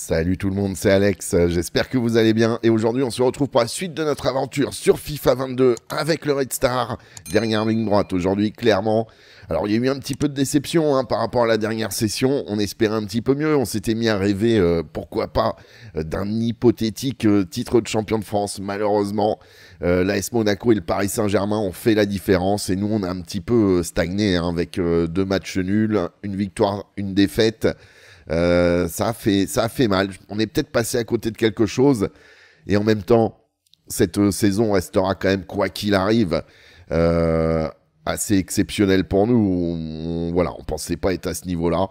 Salut tout le monde, c'est Alex, j'espère que vous allez bien et aujourd'hui on se retrouve pour la suite de notre aventure sur FIFA 22 avec le Red Star, dernière ligne droite aujourd'hui clairement. Alors il y a eu un petit peu de déception hein, par rapport à la dernière session, on espérait un petit peu mieux, on s'était mis à rêver, euh, pourquoi pas, euh, d'un hypothétique euh, titre de champion de France. Malheureusement, l'AS Monaco et le Paris Saint-Germain ont fait la différence et nous on a un petit peu stagné hein, avec deux matchs nuls, une victoire, une défaite. Euh, ça, fait, ça fait mal. On est peut-être passé à côté de quelque chose. Et en même temps, cette euh, saison restera quand même, quoi qu'il arrive, euh, assez exceptionnelle pour nous. On, voilà, on pensait pas être à ce niveau-là.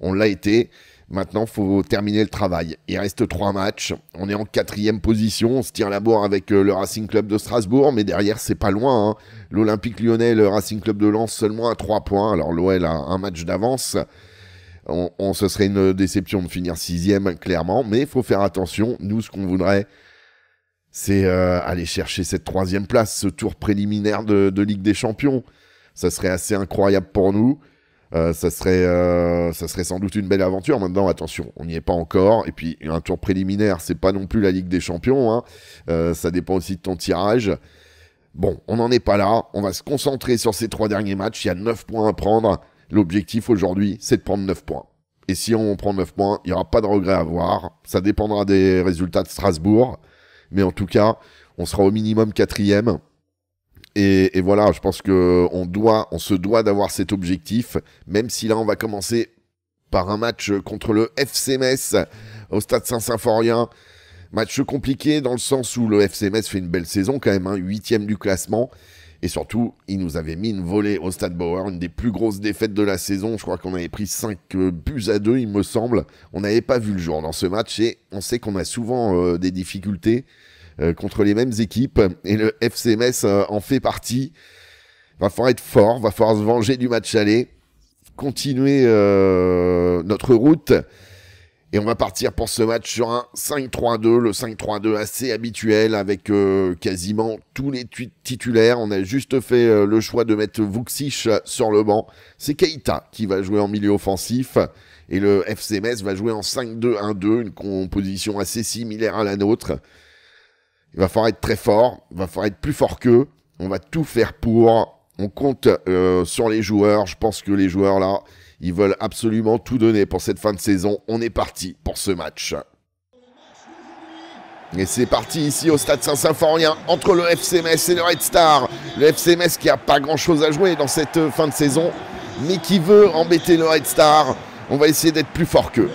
On l'a été. Maintenant, faut terminer le travail. Il reste trois matchs. On est en quatrième position. On se tire la bourre avec le Racing Club de Strasbourg, mais derrière, c'est pas loin. Hein. L'Olympique Lyonnais, le Racing Club de Lens, seulement à trois points. Alors l'OL a un match d'avance. On, ce serait une déception de finir sixième, clairement. Mais il faut faire attention. Nous, ce qu'on voudrait, c'est euh, aller chercher cette troisième place, ce tour préliminaire de, Ligue des Champions. Ça serait assez incroyable pour nous. Euh, ça, serait, euh, ça serait sans doute une belle aventure. Maintenant, attention, on n'y est pas encore. Et puis, un tour préliminaire, c'est pas non plus la Ligue des Champions. Hein. ça dépend aussi de ton tirage. Bon, on n'en est pas là. On va se concentrer sur ces trois derniers matchs. Il y a neuf points à prendre. L'objectif aujourd'hui, c'est de prendre 9 points. Et si on prend 9 points, il n'y aura pas de regret à avoir. Ça dépendra des résultats de Strasbourg. Mais en tout cas, on sera au minimum quatrième. Et, et voilà, je pense qu'on doit, on se doit d'avoir cet objectif, même si là on va commencer par un match contre le FCMS au Stade Saint-Symphorien. Match compliqué dans le sens où le FCMS fait une belle saison quand même, hein, huitième du classement. Et surtout, il nous avait mis une volée au Stade Bauer, une des plus grosses défaites de la saison. Je crois qu'on avait pris 5 euh, buts à 2, il me semble. On n'avait pas vu le jour dans ce match et on sait qu'on a souvent euh, des difficultés euh, contre les mêmes équipes et le FCMS en fait partie. Va falloir être fort, va falloir se venger du match aller, continuer notre route. Et on va partir pour ce match sur un 5-3-2, le 5-3-2 assez habituel avec euh, quasiment tous les titulaires. On a juste fait euh, le choix de mettre Vuxich euh, sur le banc. C'est Keita qui va jouer en milieu offensif et le FCMS va jouer en 5-2-1-2, une composition assez similaire à la nôtre. Il va falloir être très fort, il va falloir être plus fort qu'eux. On va tout faire pour. On compte sur les joueurs. Je pense que les joueurs là, ils veulent absolument tout donner pour cette fin de saison. On est parti pour ce match. Et c'est parti ici au stade Saint-Symphorien entre le FC et le Red Star. Le FC qui n'a pas grand-chose à jouer dans cette euh, fin de saison, mais qui veut embêter le Red Star. On va essayer d'être plus fort qu'eux.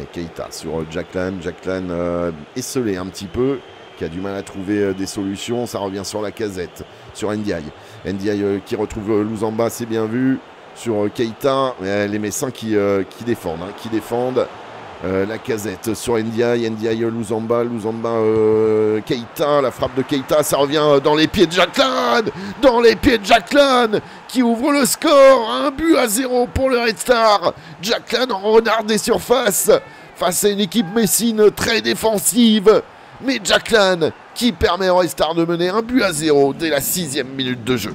Et Keita sur euh, Jacklan. Jacklan euh, esselé un petit peu, qui a du mal à trouver des solutions. Ça revient sur la casette, sur Ndiaye. Ndiaye qui retrouve Louzamba, c'est bien vu sur euh, Keita. Euh, les Messins qui, défendent, euh, qui défendent. Hein, la casette sur Ndiaye, Ndiaye Louzamba, Louzamba Keita, la frappe de Keita, ça revient dans les pieds de Jacqueline Dans les pieds de Jacqueline qui ouvre le score, un but à zéro pour le Red Star. Jacqueline en renard des surfaces face à une équipe messine très défensive. Mais Jacqueline qui permet au Red Star de mener un but à zéro dès la sixième minute de jeu.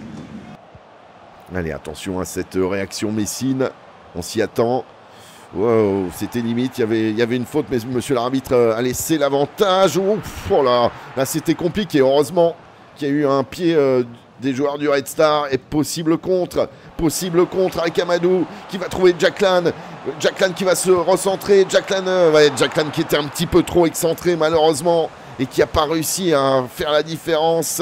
Allez, attention à cette euh, réaction Messine. On s'y attend. Wow, c'était limite, il y, avait, il y avait une faute, mais monsieur l'arbitre euh, a laissé l'avantage. oh là, c'était compliqué. Heureusement qu'il y a eu un pied euh, des joueurs du Red Star et possible contre. Possible contre avec Amadou qui va trouver Jacklan. Jacklan qui va se recentrer. Jacklan, ouais, Jacklan qui était un petit peu trop excentré malheureusement et qui n'a pas réussi à faire la différence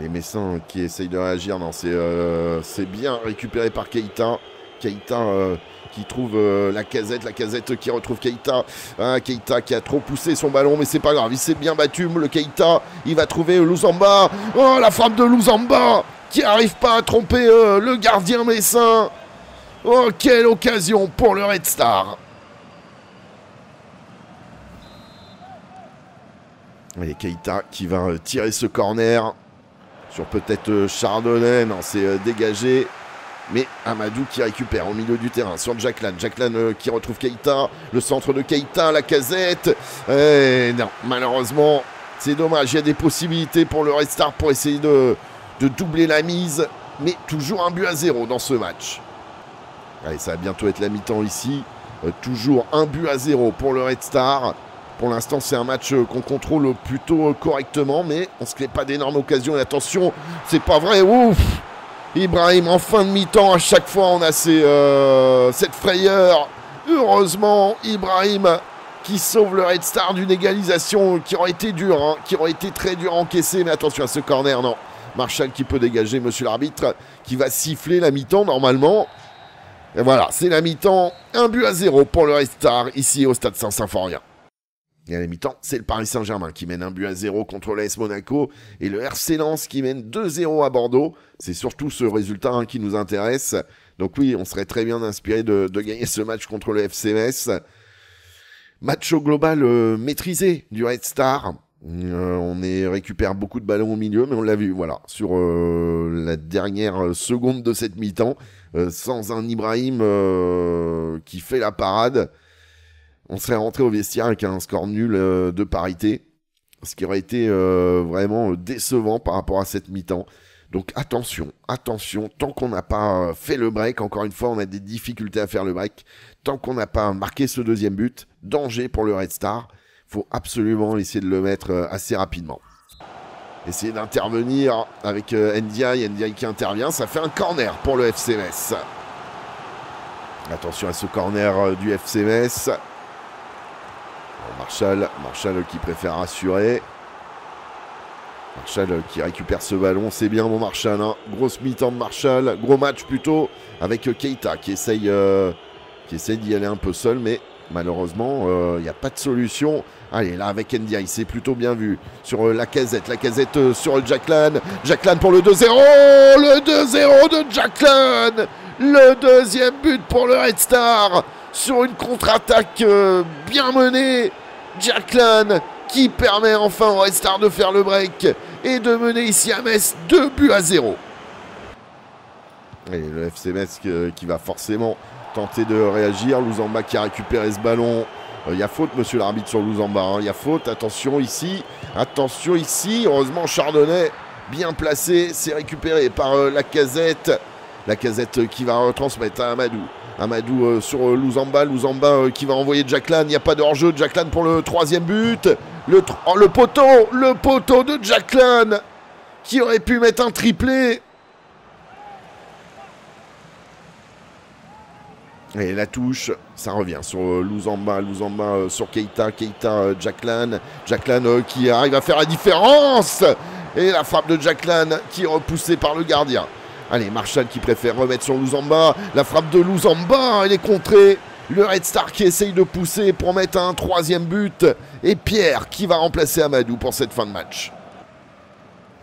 les Messins qui essayent de réagir. Non, c'est euh, bien récupéré par Keita. Keita euh, qui trouve euh, la casette, la casette qui retrouve Keita. Hein, Keita qui a trop poussé son ballon, mais c'est pas grave. Il s'est bien battu, le Keita. Il va trouver Louzamba, Oh, la frappe de Louzamba qui n'arrive pas à tromper le gardien Messin. Oh, quelle occasion pour le Red Star. Et Keita qui va tirer ce corner sur peut-être euh, Chardonnay. Non, c'est euh, dégagé. Mais Amadou qui récupère au milieu du terrain sur Jacqueline. Jacqueline euh, qui retrouve Keita. Le centre de Keita, la casette. Eh, non, malheureusement, c'est dommage. Il y a des possibilités pour le Red Star pour essayer de, de doubler la mise. Mais toujours un but à zéro dans ce match. Allez, ça va bientôt être la mi-temps ici. toujours un but à zéro pour le Red Star. Pour l'instant, c'est un match euh, qu'on contrôle plutôt euh, correctement, mais on ne se crée pas d'énormes occasions. Et attention, c'est pas vrai. Ouf Ibrahim, en fin de mi-temps, à chaque fois, on a euh, cette frayeur. Heureusement, Ibrahim qui sauve le Red Star d'une égalisation qui aurait été dure, hein, qui aurait été très dure à encaisser. Mais attention à ce corner, non. Marshall qui peut dégager, monsieur l'arbitre, qui va siffler la mi-temps normalement. Et voilà, c'est la mi-temps. Un but à zéro pour le Red Star ici au stade Saint-Symphorien. Et à la mi-temps, c'est le Paris Saint-Germain qui mène un but à zéro contre l'AS Monaco et le RC Lens qui mène 2-0 à Bordeaux. C'est surtout ce résultat hein, qui nous intéresse. Donc oui, on serait très bien inspiré de, gagner ce match contre le FCS. Match au global euh, maîtrisé du Red Star. Euh, on récupère beaucoup de ballons au milieu, mais on l'a vu, voilà, sur euh, la dernière seconde de cette mi-temps, sans un Ibrahim qui fait la parade. On serait rentré au vestiaire avec un score nul euh, de parité, ce qui aurait été euh, vraiment euh, décevant par rapport à cette mi-temps. Donc attention, attention, tant qu'on n'a pas fait le break, encore une fois, on a des difficultés à faire le break, tant qu'on n'a pas marqué ce deuxième but, danger pour le Red Star, Il faut absolument essayer de le mettre assez rapidement. Essayer d'intervenir avec Ndiaye, Ndiaye qui intervient, ça fait un corner pour le FCMS. Attention à ce corner du Metz. Marshall, Marshall qui préfère rassurer, Marshall qui récupère ce ballon, c'est bien mon Marshall. Hein. Grosse mi-temps de Marshall, gros match plutôt avec euh, Keita euh, qui essaye, d'y aller un peu seul, mais malheureusement euh, il n'y a pas de solution. Allez là avec Ndiaye, il s'est plutôt bien vu sur la casette, la casette sur Jacklan. Jacklan pour le 2-0, le 2-0 de Jacklan, le deuxième but pour le Red Star sur une contre-attaque euh, bien menée. Jack qui permet enfin au Red de faire le break et de mener ici à Metz 2 buts à 0. Et le FC Metz euh, qui va forcément tenter de réagir. Louzamba qui a récupéré ce ballon. Il euh, y a faute, monsieur l'arbitre, sur Louzamba. Il hein. y a faute. Attention ici. Attention ici. Heureusement, Chardonnay, bien placé. C'est récupéré par la casette. La casette qui va retransmettre à Amadou. Amadou euh, sur euh, Louzamba, Louzamba euh, qui va envoyer Jacqueline, il n'y a pas de hors-jeu, Jacqueline pour le troisième but, le, oh, poteau, le poteau de Jacqueline qui aurait pu mettre un triplé. Et la touche, ça revient sur Louzamba, Louzamba sur Keita, Keita, Jacqueline, Jacqueline qui arrive à faire la différence. Et la frappe de Jacqueline qui est repoussée par le gardien. Allez, Marshall qui préfère remettre sur Luzamba. La frappe de Luzamba, hein, elle est contrée. Le Red Star qui essaye de pousser pour mettre un troisième but. Et Pierre qui va remplacer Amadou pour cette fin de match.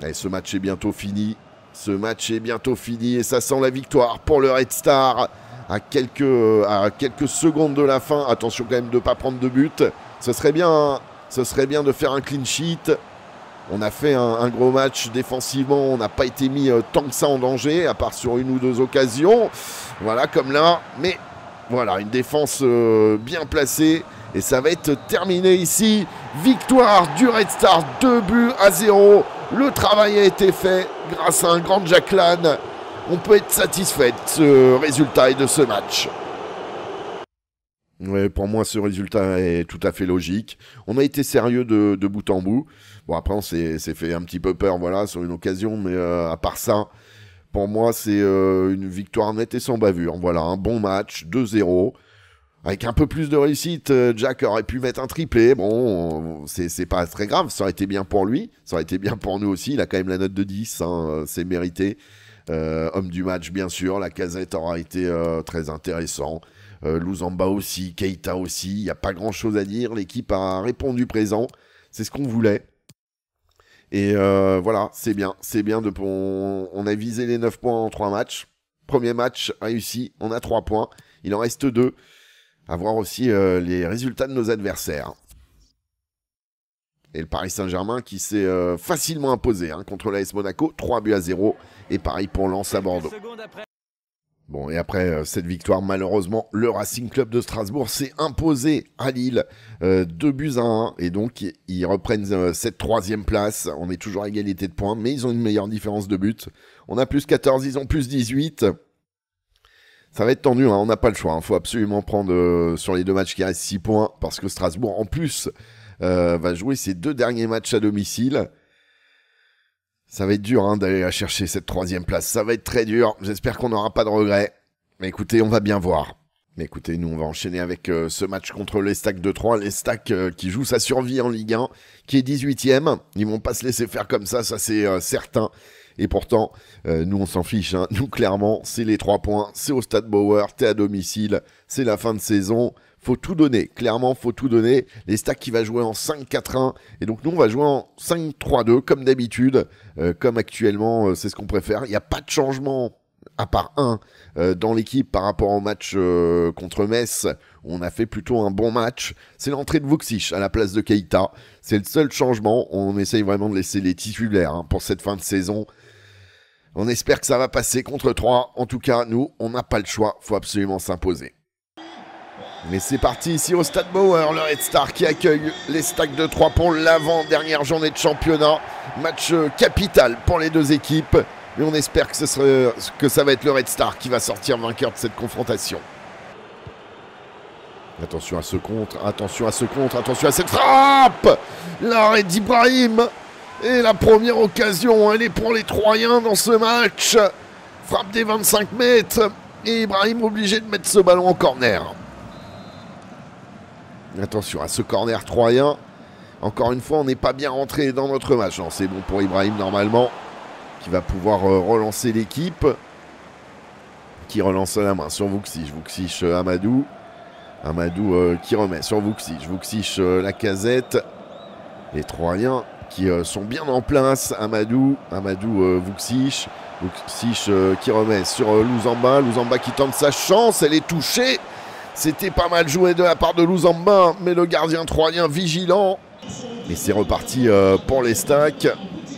Et ce match est bientôt fini. Ce match est bientôt fini et ça sent la victoire pour le Red Star. À quelques, à quelques secondes de la fin, attention quand même de ne pas prendre de but. Ce serait bien, hein. ce serait bien de faire un clean sheet. On a fait un, gros match défensivement, on n'a pas été mis euh, tant que ça en danger, à part sur une ou deux occasions. Voilà, comme là. Mais voilà, une défense euh, bien placée. Et ça va être terminé ici. Victoire du Red Star, 2 buts à 0. Le travail a été fait grâce à un grand Jack On peut être satisfait de ce résultat et de ce match. Ouais, pour moi, ce résultat est tout à fait logique. On a été sérieux de bout en bout après, on s'est fait un petit peu peur, voilà, sur une occasion, mais euh, à part ça, pour moi, c'est euh, une victoire nette et sans bavure. Voilà, un bon match, 2-0. Avec un peu plus de réussite, euh, Jack aurait pu mettre un triplé. Bon, c'est pas très grave. Ça aurait été bien pour lui. Ça aurait été bien pour nous aussi. Il a quand même la note de 10. Hein, c'est mérité. homme du match, bien sûr. La casette aura été très intéressant. Euh, aussi. Keita aussi. Il n'y a pas grand chose à dire. L'équipe a répondu présent. C'est ce qu'on voulait. Et euh, voilà, c'est bien. C'est bien de. On, on a visé les 9 points en 3 matchs. Premier match réussi, on a 3 points. Il en reste 2. À voir aussi euh, les résultats de nos adversaires. Et le Paris Saint-Germain qui s'est euh, facilement imposé hein, contre l'AS Monaco, 3 buts à 0. Et pareil pour Lens à Bordeaux. Bon, et après euh, cette victoire, malheureusement, le Racing Club de Strasbourg s'est imposé à Lille, 2 euh, buts à 1, et donc ils reprennent euh, cette troisième place. On est toujours à égalité de points, mais ils ont une meilleure différence de but. On a plus 14, ils ont plus 18. Ça va être tendu, hein, on n'a pas le choix. Il hein. faut absolument prendre sur les deux matchs qui restent 6 points, parce que Strasbourg, en plus, va jouer ses deux derniers matchs à domicile. Ça va être dur hein, d'aller chercher, cette troisième place. Ça va être très dur. J'espère qu'on n'aura pas de regrets. Mais écoutez, on va bien voir. Mais écoutez, nous, on va enchaîner avec euh, ce match contre les Stacks de 3. Les Stacks euh, qui jouent sa survie en Ligue 1, qui est 18ème. Ils vont pas se laisser faire comme ça, ça c'est euh, certain. Et pourtant, nous, on s'en fiche. Hein. Nous, clairement, c'est les 3 points. C'est au Stade Bauer, t'es à domicile. C'est la fin de saison. Faut tout donner. Clairement, faut tout donner. Les Stacks qui va jouer en 5-4-1. Et donc, nous, on va jouer en 5-3-2, comme d'habitude. Euh, comme actuellement, euh, c'est ce qu'on préfère. Il n'y a pas de changement à part un euh, dans l'équipe par rapport au match contre Metz, on a fait plutôt un bon match. C'est l'entrée de Vuxich à la place de Keita. C'est le seul changement. On essaye vraiment de laisser les titulaires hein, pour cette fin de saison. On espère que ça va passer contre 3. En tout cas, nous, on n'a pas le choix. faut absolument s'imposer. Mais c'est parti ici au Stade Bauer, le Red Star qui accueille les stacks de 3 pour l'avant-dernière journée de championnat. Match euh, capital pour les deux équipes. et on espère que, ce sera, que ça va être le Red Star qui va sortir vainqueur de cette confrontation. Attention à ce contre, attention à ce contre, attention à cette frappe L'arrêt d'Ibrahim Et la première occasion, elle est pour les Troyens dans ce match Frappe des 25 mètres Et Ibrahim obligé de mettre ce ballon en corner. Attention à ce corner troyen. Encore une fois, on n'est pas bien rentré dans notre match. C'est bon pour Ibrahim normalement, qui va pouvoir euh, relancer l'équipe. Qui relance la main sur Vuxic. Vuxic euh, Amadou. Amadou euh, qui remet sur Vuxic. Vuxic la casette. Les Troyens qui sont bien en place. Amadou, Amadou Vuxic. Vuxic qui remet sur Louzamba. Louzamba qui tente sa chance. Elle est touchée. C'était pas mal joué de la part de Louzamba, hein, mais le gardien troyen vigilant. Et c'est reparti euh, pour les stacks.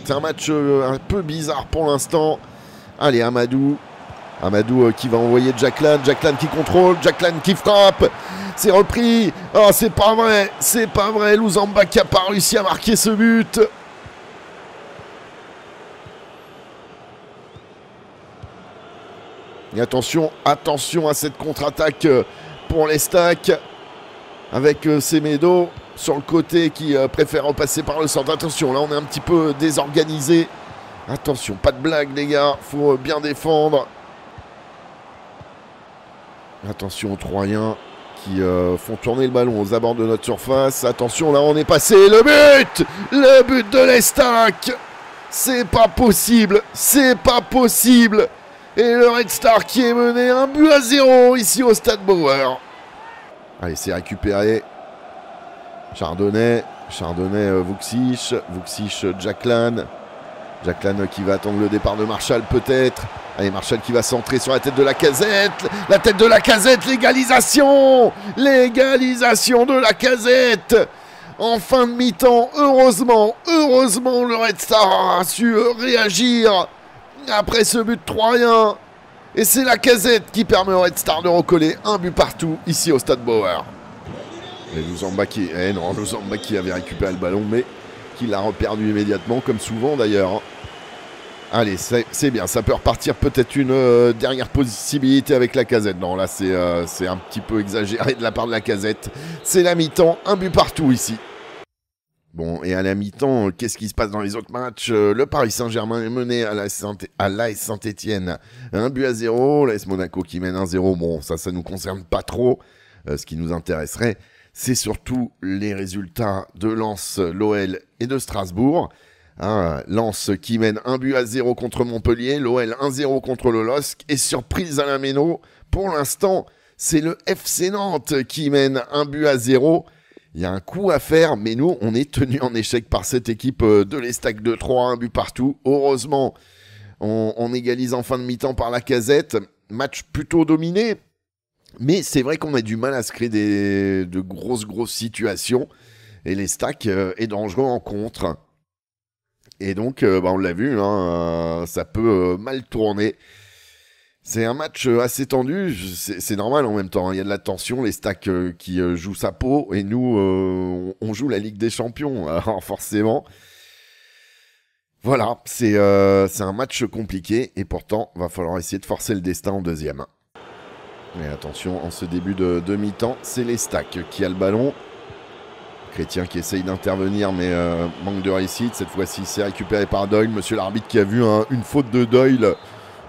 C'est un match euh, un peu bizarre pour l'instant. Allez, Amadou. Amadou euh, qui va envoyer Jacqueline. Jacqueline qui contrôle. Jacqueline qui frappe. C'est repris. Oh, c'est pas vrai. C'est pas vrai. Louzamba qui a pas réussi à marquer ce but. Et attention, attention à cette contre-attaque pour l'Estac avec euh, Semedo sur le côté qui euh, préfère repasser par le centre. Attention, là on est un petit peu désorganisé. Attention, pas de blague les gars, faut euh, bien défendre. Attention aux Troyens qui font tourner le ballon aux abords de notre surface. Attention, là on est passé. Le but Le but de l'Estac C'est pas possible C'est pas possible et le Red Star qui est mené un but à zéro ici au Stade Bauer. Allez, c'est récupéré. Chardonnay, Chardonnay, Vuxich. Vuxich, euh, Jacqueline. Jacqueline euh, qui va attendre le départ de Marshall peut-être. Allez, Marshall qui va centrer sur la tête de la casette. La tête de la casette, l'égalisation L'égalisation de la casette en fin de mi-temps, heureusement, heureusement, le Red Star a su euh, réagir. Après ce but 3-1. Et c'est la casette qui permet au Red Star de recoller un but partout ici au Stade Bauer. Et nous eh non, qui avait récupéré le ballon, mais qui l'a reperdu immédiatement, comme souvent d'ailleurs. Hein. Allez, c'est bien, ça peut repartir peut-être une euh, dernière possibilité avec la casette. Non, là euh, c'est un petit peu exagéré de la part de la casette. C'est la mi-temps, un but partout ici. Bon, et à la mi-temps, qu'est-ce qui se passe dans les autres matchs euh, Le Paris Saint-Germain est mené à la Saint-Étienne. un but à zéro, l'AS Monaco qui mène un 0 Bon, ça, ça nous concerne pas trop. Euh, ce qui nous intéresserait, c'est surtout les résultats de Lens, l'OL et de Strasbourg. Hein, Lens qui mène un but à zéro contre Montpellier, l'OL 1-0 contre le et surprise à la Méno, pour l'instant, c'est le FC Nantes qui mène un but à zéro. Il y a un coup à faire, mais nous, on est tenus en échec par cette équipe euh, de l'Estac de 3, un but partout. Heureusement, on, égalise en fin de mi-temps par la casette. Match plutôt dominé, mais c'est vrai qu'on a du mal à se créer des, de grosses, grosses situations. Et les euh, est dangereux en contre. Et donc, euh, bah, on l'a vu, hein, ça peut mal tourner. C'est un match euh, assez tendu, c'est normal en même temps. Hein. Il y a de la tension, les stacks euh, qui euh, jouent sa peau et nous, on joue la Ligue des Champions, alors forcément. Voilà, c'est euh, un match compliqué et pourtant, va falloir essayer de forcer le destin en deuxième. Mais hein. attention, en ce début de demi-temps, c'est les stacks qui a le ballon. Chrétien qui essaye d'intervenir, mais manque de réussite. Cette fois-ci, c'est récupéré par Doyle. Monsieur l'arbitre qui a vu hein, une faute de Doyle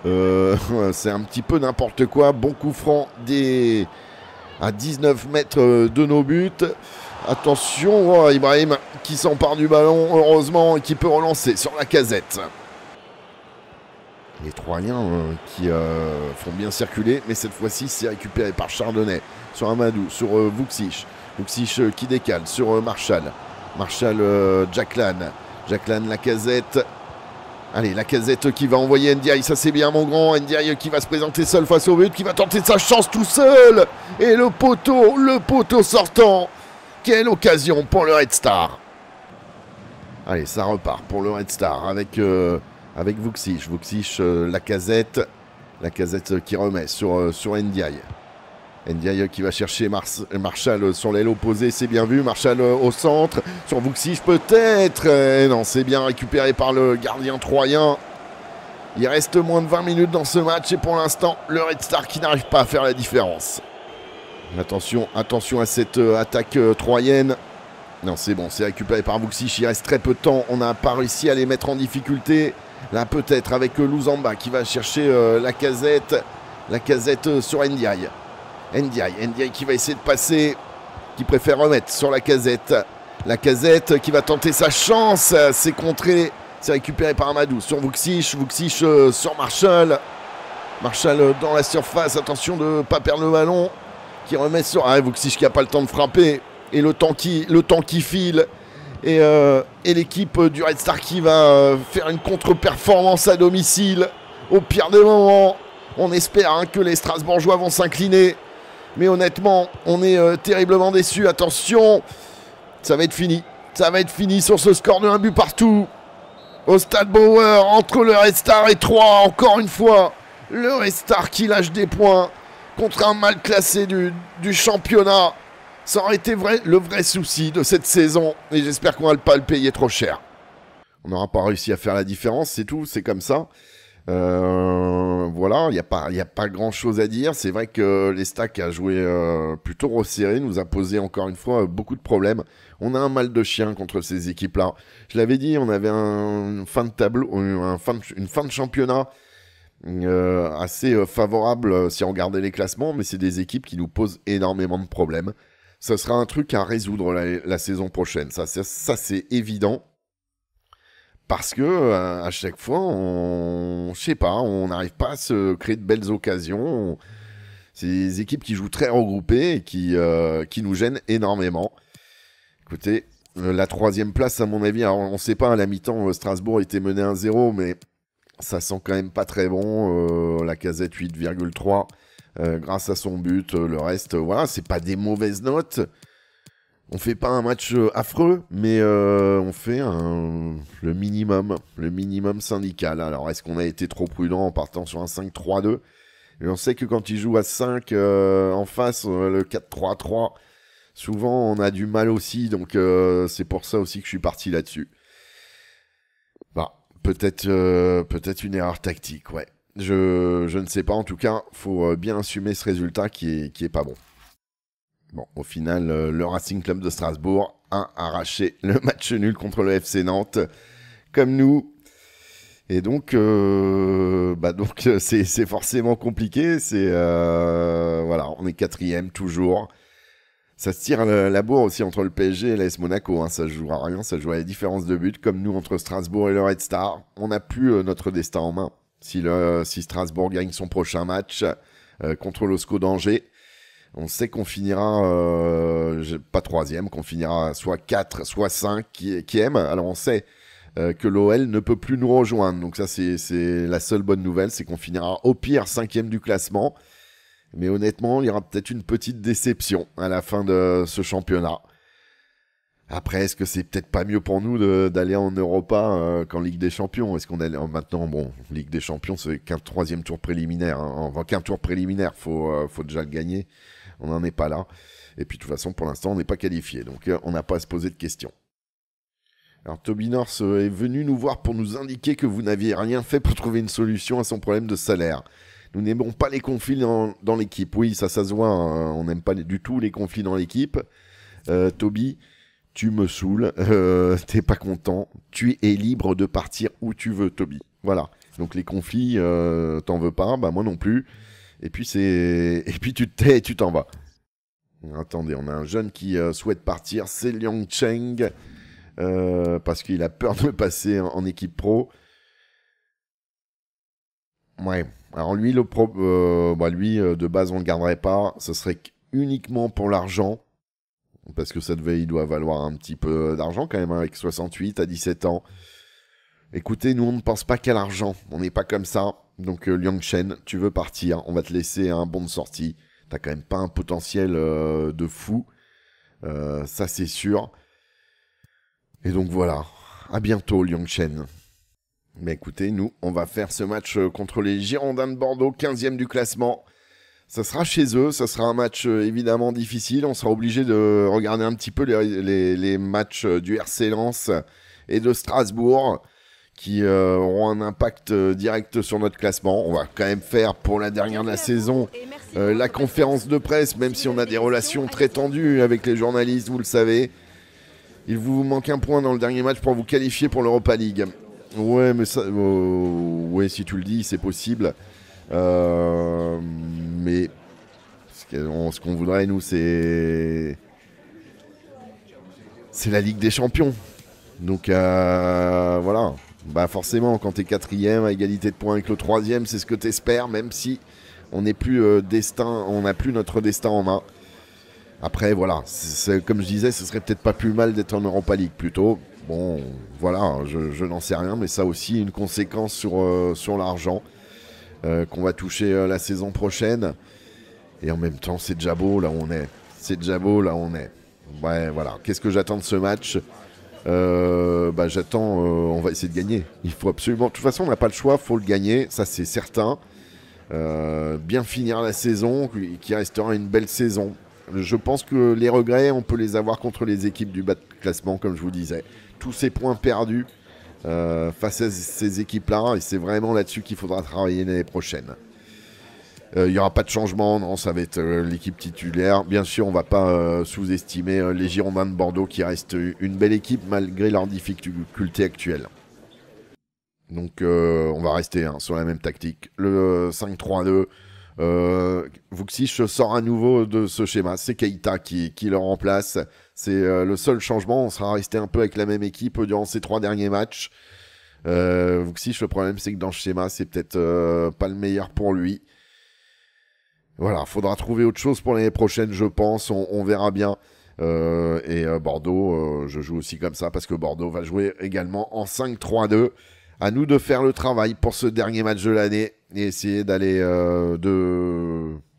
euh, c'est un petit peu n'importe quoi. Bon coup franc des... à 19 mètres euh, de nos buts. Attention, oh, Ibrahim qui s'empare du ballon, heureusement, et qui peut relancer sur la casette. Les Troyens liens euh, qui font bien circuler, mais cette fois-ci, c'est récupéré par Chardonnay sur Amadou, sur Vuxich. Vuxich qui décale sur Marshall. Marshall, Jacklan. Jacklan, la casette Allez, la casette qui va envoyer Ndiaye, ça c'est bien mon grand. Ndiaye qui va se présenter seul face au but, qui va tenter sa chance tout seul. Et le poteau, le poteau sortant. Quelle occasion pour le Red Star. Allez, ça repart pour le Red Star avec, euh, avec euh, la casette. La casette qui remet sur, euh, sur Ndiaye. Ndiaye qui va chercher Marshall sur l'aile opposée, c'est bien vu. Marshall euh, au centre, sur Vuxich peut-être. Euh, non, c'est bien récupéré par le gardien troyen. Il reste moins de 20 minutes dans ce match et pour l'instant, le Red Star qui n'arrive pas à faire la différence. Attention, attention à cette euh, attaque troyenne. Non, c'est bon, c'est récupéré par Vuxich. Il reste très peu de temps. On n'a pas réussi à les mettre en difficulté. Là, peut-être avec Louzamba qui va chercher la casette. La casette sur Ndiaye. Ndiaye. Ndiaye qui va essayer de passer, qui préfère remettre sur la casette. La casette qui va tenter sa chance. Euh, c'est contré, c'est récupéré par Amadou sur Vuxich Vuxich euh, sur Marshall. Marshall euh, dans la surface. Attention de ne pas perdre le ballon. Qui remet sur. Ah, Vuxich qui n'a pas le temps de frapper. Et le temps qui, le temps qui file. Et, l'équipe du Red Star qui va faire une contre-performance à domicile. Au pire des moments, on espère hein, que les Strasbourgeois vont s'incliner. Mais honnêtement, on est euh, terriblement déçu. Attention, ça va être fini. Ça va être fini sur ce score de un but partout. Au stade entre le Red Star et 3, encore une fois. Le Red Star qui lâche des points contre un mal classé du, championnat. Ça aurait été vrai, le vrai souci de cette saison. Et j'espère qu'on ne va pas le payer trop cher. On n'aura pas réussi à faire la différence, c'est tout, c'est comme ça. Euh, voilà, il n'y a, pas, a pas grand chose à dire. C'est vrai que les stacks a joué euh, plutôt resserré, nous a posé encore une fois euh, beaucoup de problèmes. On a un mal de chien contre ces équipes-là. Je l'avais dit, on avait un, une fin de tableau, fin une fin de championnat assez favorable si on regardait les classements, mais c'est des équipes qui nous posent énormément de problèmes. ce sera un truc à résoudre la, saison prochaine, ça, ça c'est évident parce que euh, à chaque fois, on, pas, on n'arrive pas à se créer de belles occasions. C'est des équipes qui jouent très regroupées et qui, euh, nous gênent énormément. Écoutez, euh, la troisième place, à mon avis, on ne sait pas, à la mi-temps, Strasbourg était mené 1-0, mais ça sent quand même pas très bon. la casette 8,3, grâce à son but, le reste, voilà, c'est pas des mauvaises notes. On fait pas un match euh, affreux, mais euh, on fait le minimum, le minimum syndical. Alors, est-ce qu'on a été trop prudent en partant sur un 5-3-2 Et on sait que quand ils jouent à 5 euh, en face, le 4-3-3, souvent on a du mal aussi. Donc, c'est pour ça aussi que je suis parti là-dessus. Bah, peut-être, peut-être une erreur tactique, ouais. Je, ne sais pas. En tout cas, faut bien assumer ce résultat qui n'est qui est pas bon. Bon, au final, euh, le Racing Club de Strasbourg a arraché le match nul contre le FC Nantes, comme nous. Et donc, euh, bah donc euh, c'est forcément compliqué. C'est voilà, on est quatrième toujours. Ça se tire la bourre aussi entre le PSG et l'AS Monaco. Hein. Ça ne joue à rien, ça jouera joue à la différence de but, comme nous entre Strasbourg et le Red Star. On n'a plus notre destin en main. Si, si Strasbourg gagne son prochain match contre l'Osco d'Angers, on sait qu'on finira euh, pas troisième, qu'on finira soit 4, soit 5 qui, Alors on sait euh, que l'OL ne peut plus nous rejoindre. Donc ça c'est la seule bonne nouvelle, c'est qu'on finira au pire cinquième du classement. Mais honnêtement, il y aura peut-être une petite déception à la fin de ce championnat. Après, est-ce que c'est peut-être pas mieux pour nous d'aller en Europa euh, qu'en Ligue des Champions Est-ce qu'on est maintenant, bon, Ligue des Champions, c'est qu'un troisième tour préliminaire, hein. Enfin, qu'un tour préliminaire, faut, faut déjà le gagner on n'en est pas là. Et puis de toute façon, pour l'instant, on n'est pas qualifié, donc euh, on n'a pas à se poser de questions. Alors Toby North euh, est venu nous voir pour nous indiquer que vous n'aviez rien fait pour trouver une solution à son problème de salaire. Nous n'aimons pas les conflits dans, l'équipe. Oui, ça, ça se voit. Hein. On n'aime pas du tout les conflits dans l'équipe. Euh, Toby, tu me saoules. Euh, T'es pas content. Tu es libre de partir où tu veux, Toby. Voilà. Donc les conflits, t'en veux pas. Bah moi non plus. Et puis, et puis tu te tais et tu t'en vas. Attendez, on a un jeune qui euh, souhaite partir, c'est Liang Cheng, euh, parce qu'il a peur de passer en, équipe pro. Ouais, alors lui, le pro, euh, bah lui de base, on ne le garderait pas, ce serait uniquement pour l'argent, parce que ça devait, il doit valoir un petit peu d'argent quand même, hein, avec 68 à 17 ans. Écoutez, nous, on ne pense pas qu'à l'argent, on n'est pas comme ça. Donc euh, Liang Shen, tu veux partir, hein. on va te laisser un bon de sortie. T'as quand même pas un potentiel euh, de fou, euh, ça c'est sûr. Et donc voilà, à bientôt Liang Shen. Mais écoutez, nous, on va faire ce match contre les Girondins de Bordeaux, 15e du classement. Ça sera chez eux, ça sera un match évidemment difficile. On sera obligé de regarder un petit peu les, les matchs du RC Lens et de Strasbourg qui euh, auront un impact euh, direct sur notre classement. On va quand même faire pour la dernière de la saison euh, la conférence de presse, même si on a des relations très tendues avec les journalistes, vous le savez. Il vous manque un point dans le dernier match pour vous qualifier pour l'Europa League. Ouais, mais ça, oh, ouais, si tu le dis, c'est possible. mais ce qu'on voudrait, nous, c'est c'est la Ligue des Champions. Donc voilà, bah forcément, quand t'es quatrième à égalité de points avec le troisième, c'est ce que espères, même si on n'est plus euh, destin, on n'a plus notre destin en main. Après, voilà, comme je disais, ce serait peut-être pas plus mal d'être en Europa League plutôt. Bon, voilà, je, n'en sais rien, mais ça aussi une conséquence sur, euh, sur l'argent euh, qu'on va toucher la saison prochaine. Et en même temps, c'est déjà beau là où on est. C'est déjà beau là où on est. Ouais, voilà. Qu'est-ce que j'attends de ce match euh, bah, j'attends, euh, on va essayer de gagner. Il faut absolument, de toute façon, on n'a pas le choix, faut le gagner, ça c'est certain. Euh, bien finir la saison, qui restera une belle saison. Je pense que les regrets, on peut les avoir contre les équipes du bas de classement, comme je vous disais. Tous ces points perdus face à ces équipes-là, et c'est vraiment là-dessus qu'il faudra travailler l'année prochaine. Il euh, n'y aura pas de changement, non, ça va être euh, l'équipe titulaire. Bien sûr, on ne va pas euh, sous-estimer les Girondins de Bordeaux qui restent une belle équipe malgré leurs difficulté actuelle. Donc on va rester hein, sur la même tactique. Le 5-3-2. Vuxich sort à nouveau de ce schéma. C'est Keita qui, le remplace. C'est le seul changement. On sera resté un peu avec la même équipe durant ces trois derniers matchs. Vuxich, le problème, c'est que dans ce schéma, c'est peut-être pas le meilleur pour lui. Voilà, faudra trouver autre chose pour l'année prochaine, je pense. On, verra bien. Euh, et euh, Bordeaux, euh, je joue aussi comme ça parce que Bordeaux va jouer également en 5-3-2. À nous de faire le travail pour ce dernier match de l'année et essayer d'aller de,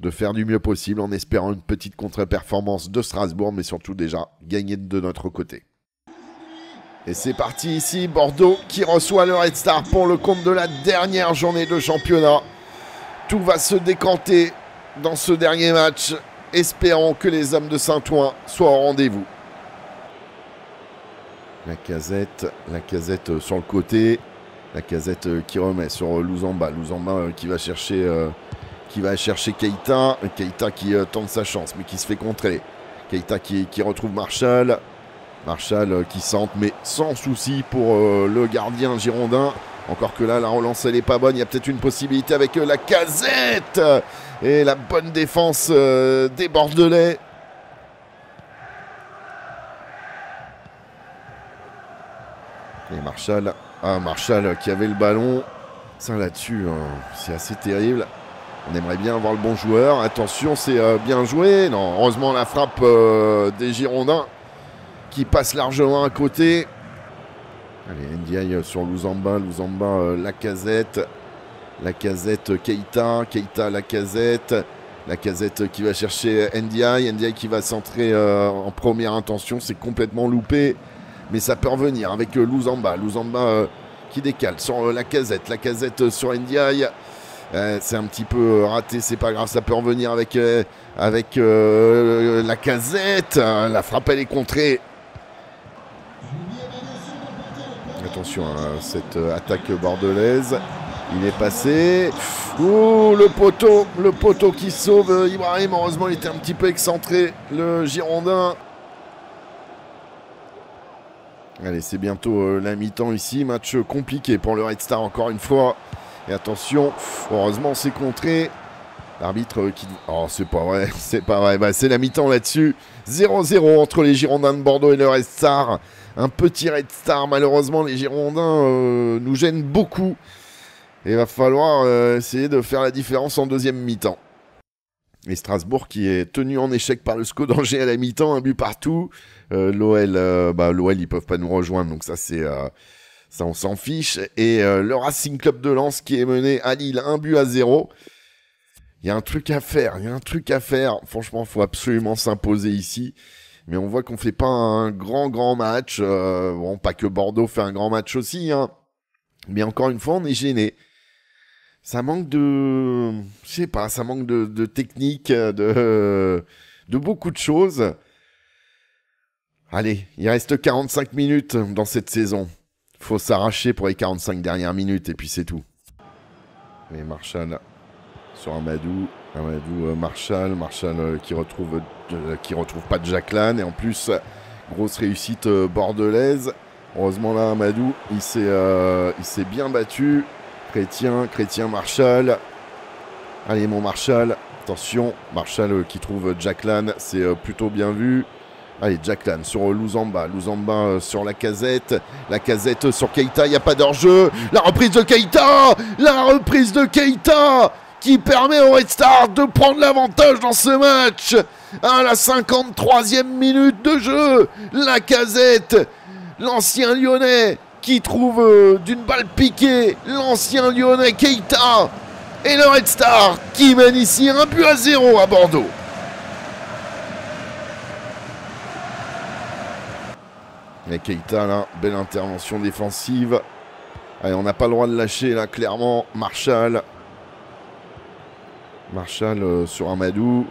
de faire du mieux possible en espérant une petite contre-performance de Strasbourg, mais surtout déjà gagner de notre côté. Et c'est parti ici, Bordeaux qui reçoit le Red Star pour le compte de la dernière journée de championnat. Tout va se décanter dans ce dernier match. Espérons que les hommes de Saint-Ouen soient au rendez-vous. La casette, la casette euh, sur le côté. La casette euh, qui remet sur euh, Louzamba. Louzamba qui va chercher, qui va chercher Keita. Keita qui tente sa chance, mais qui se fait contrer. Keita qui, retrouve Marshall. Marshall qui sente, mais sans souci pour le gardien girondin. Encore que là, la relance, elle n'est pas bonne. Il y a peut-être une possibilité avec la casette et la bonne défense euh, des Bordelais. Et Marshall, ah Marshall qui avait le ballon, ça là-dessus, hein, c'est assez terrible. On aimerait bien avoir le bon joueur. Attention, c'est euh, bien joué. Non, heureusement la frappe euh, des Girondins qui passe largement à côté. Allez, Ndiaye sur Louzamba, Lusamba, Lacazette. La casette Keita, Keita la casette. La casette qui va chercher Ndiaye, euh, Ndiaye qui va centrer euh, en première intention, c'est complètement loupé. Mais ça peut revenir avec Luzamba. Euh, Louzamba qui décale sur la casette. La casette sur Ndiaye. c'est un petit peu raté, c'est pas grave, ça peut revenir avec, avec la casette. La frappe elle est contrée. Attention à hein, cette attaque bordelaise. Il est passé. Ouh, le poteau, le poteau qui sauve euh, Ibrahim. Heureusement, il était un petit peu excentré, le Girondin. Allez, c'est bientôt euh, la mi-temps ici. Match compliqué pour le Red Star encore une fois. Et attention, heureusement, c'est contré. L'arbitre euh, qui... Oh, c'est pas vrai, c'est pas vrai. Bah, c'est la mi-temps là-dessus. 0-0 entre les Girondins de Bordeaux et le Red Star. Un petit Red Star, malheureusement, les Girondins nous gênent beaucoup il va falloir euh, essayer de faire la différence en deuxième mi-temps. Et Strasbourg qui est tenu en échec par le SCO d'Angers à la mi-temps, un but partout. Euh, L'OL, ils euh, bah, ils peuvent pas nous rejoindre, donc ça c'est... ça, on s'en fiche. Et le Racing Club de Lens qui est mené à Lille, un but à zéro. Il y a un truc à faire, il y a un truc à faire. Franchement, il faut absolument s'imposer ici mais on voit qu'on ne fait pas un grand grand match. bon, pas que Bordeaux fait un grand match aussi, hein. mais encore une fois, on est gêné ça manque de, je sais pas, ça manque de, technique, de, de beaucoup de choses. Allez, il reste 45 minutes dans cette saison. Faut s'arracher pour les 45 dernières minutes et puis c'est tout. Et Marshall sur Amadou, Amadou euh, Marshall, Marshall euh, qui retrouve euh, qui retrouve pas de Jacqueline et en plus grosse réussite bordelaise. Heureusement là Amadou, il s'est il s'est bien battu, Chrétien, Chrétien Marshall. Allez mon Marshall, attention, Marshall euh, qui trouve Jack c'est euh, plutôt bien vu. Allez, Jacklan sur euh, Luzamba. Luzamba sur la casette. La casette sur Keita. Il n'y a pas d'enjeu. La reprise de Keita. La reprise de Keita qui permet au Red Star de prendre l'avantage dans ce match. À la 53e minute de jeu, la casette, l'ancien lyonnais qui trouve euh, d'une balle piquée l'ancien lyonnais Keita. Et le Red Star qui mène ici un but à zéro à Bordeaux. Et Keita là, belle intervention défensive. Allez, on n'a pas le droit de lâcher là, clairement. Marshall. Marshall euh, sur Amadou.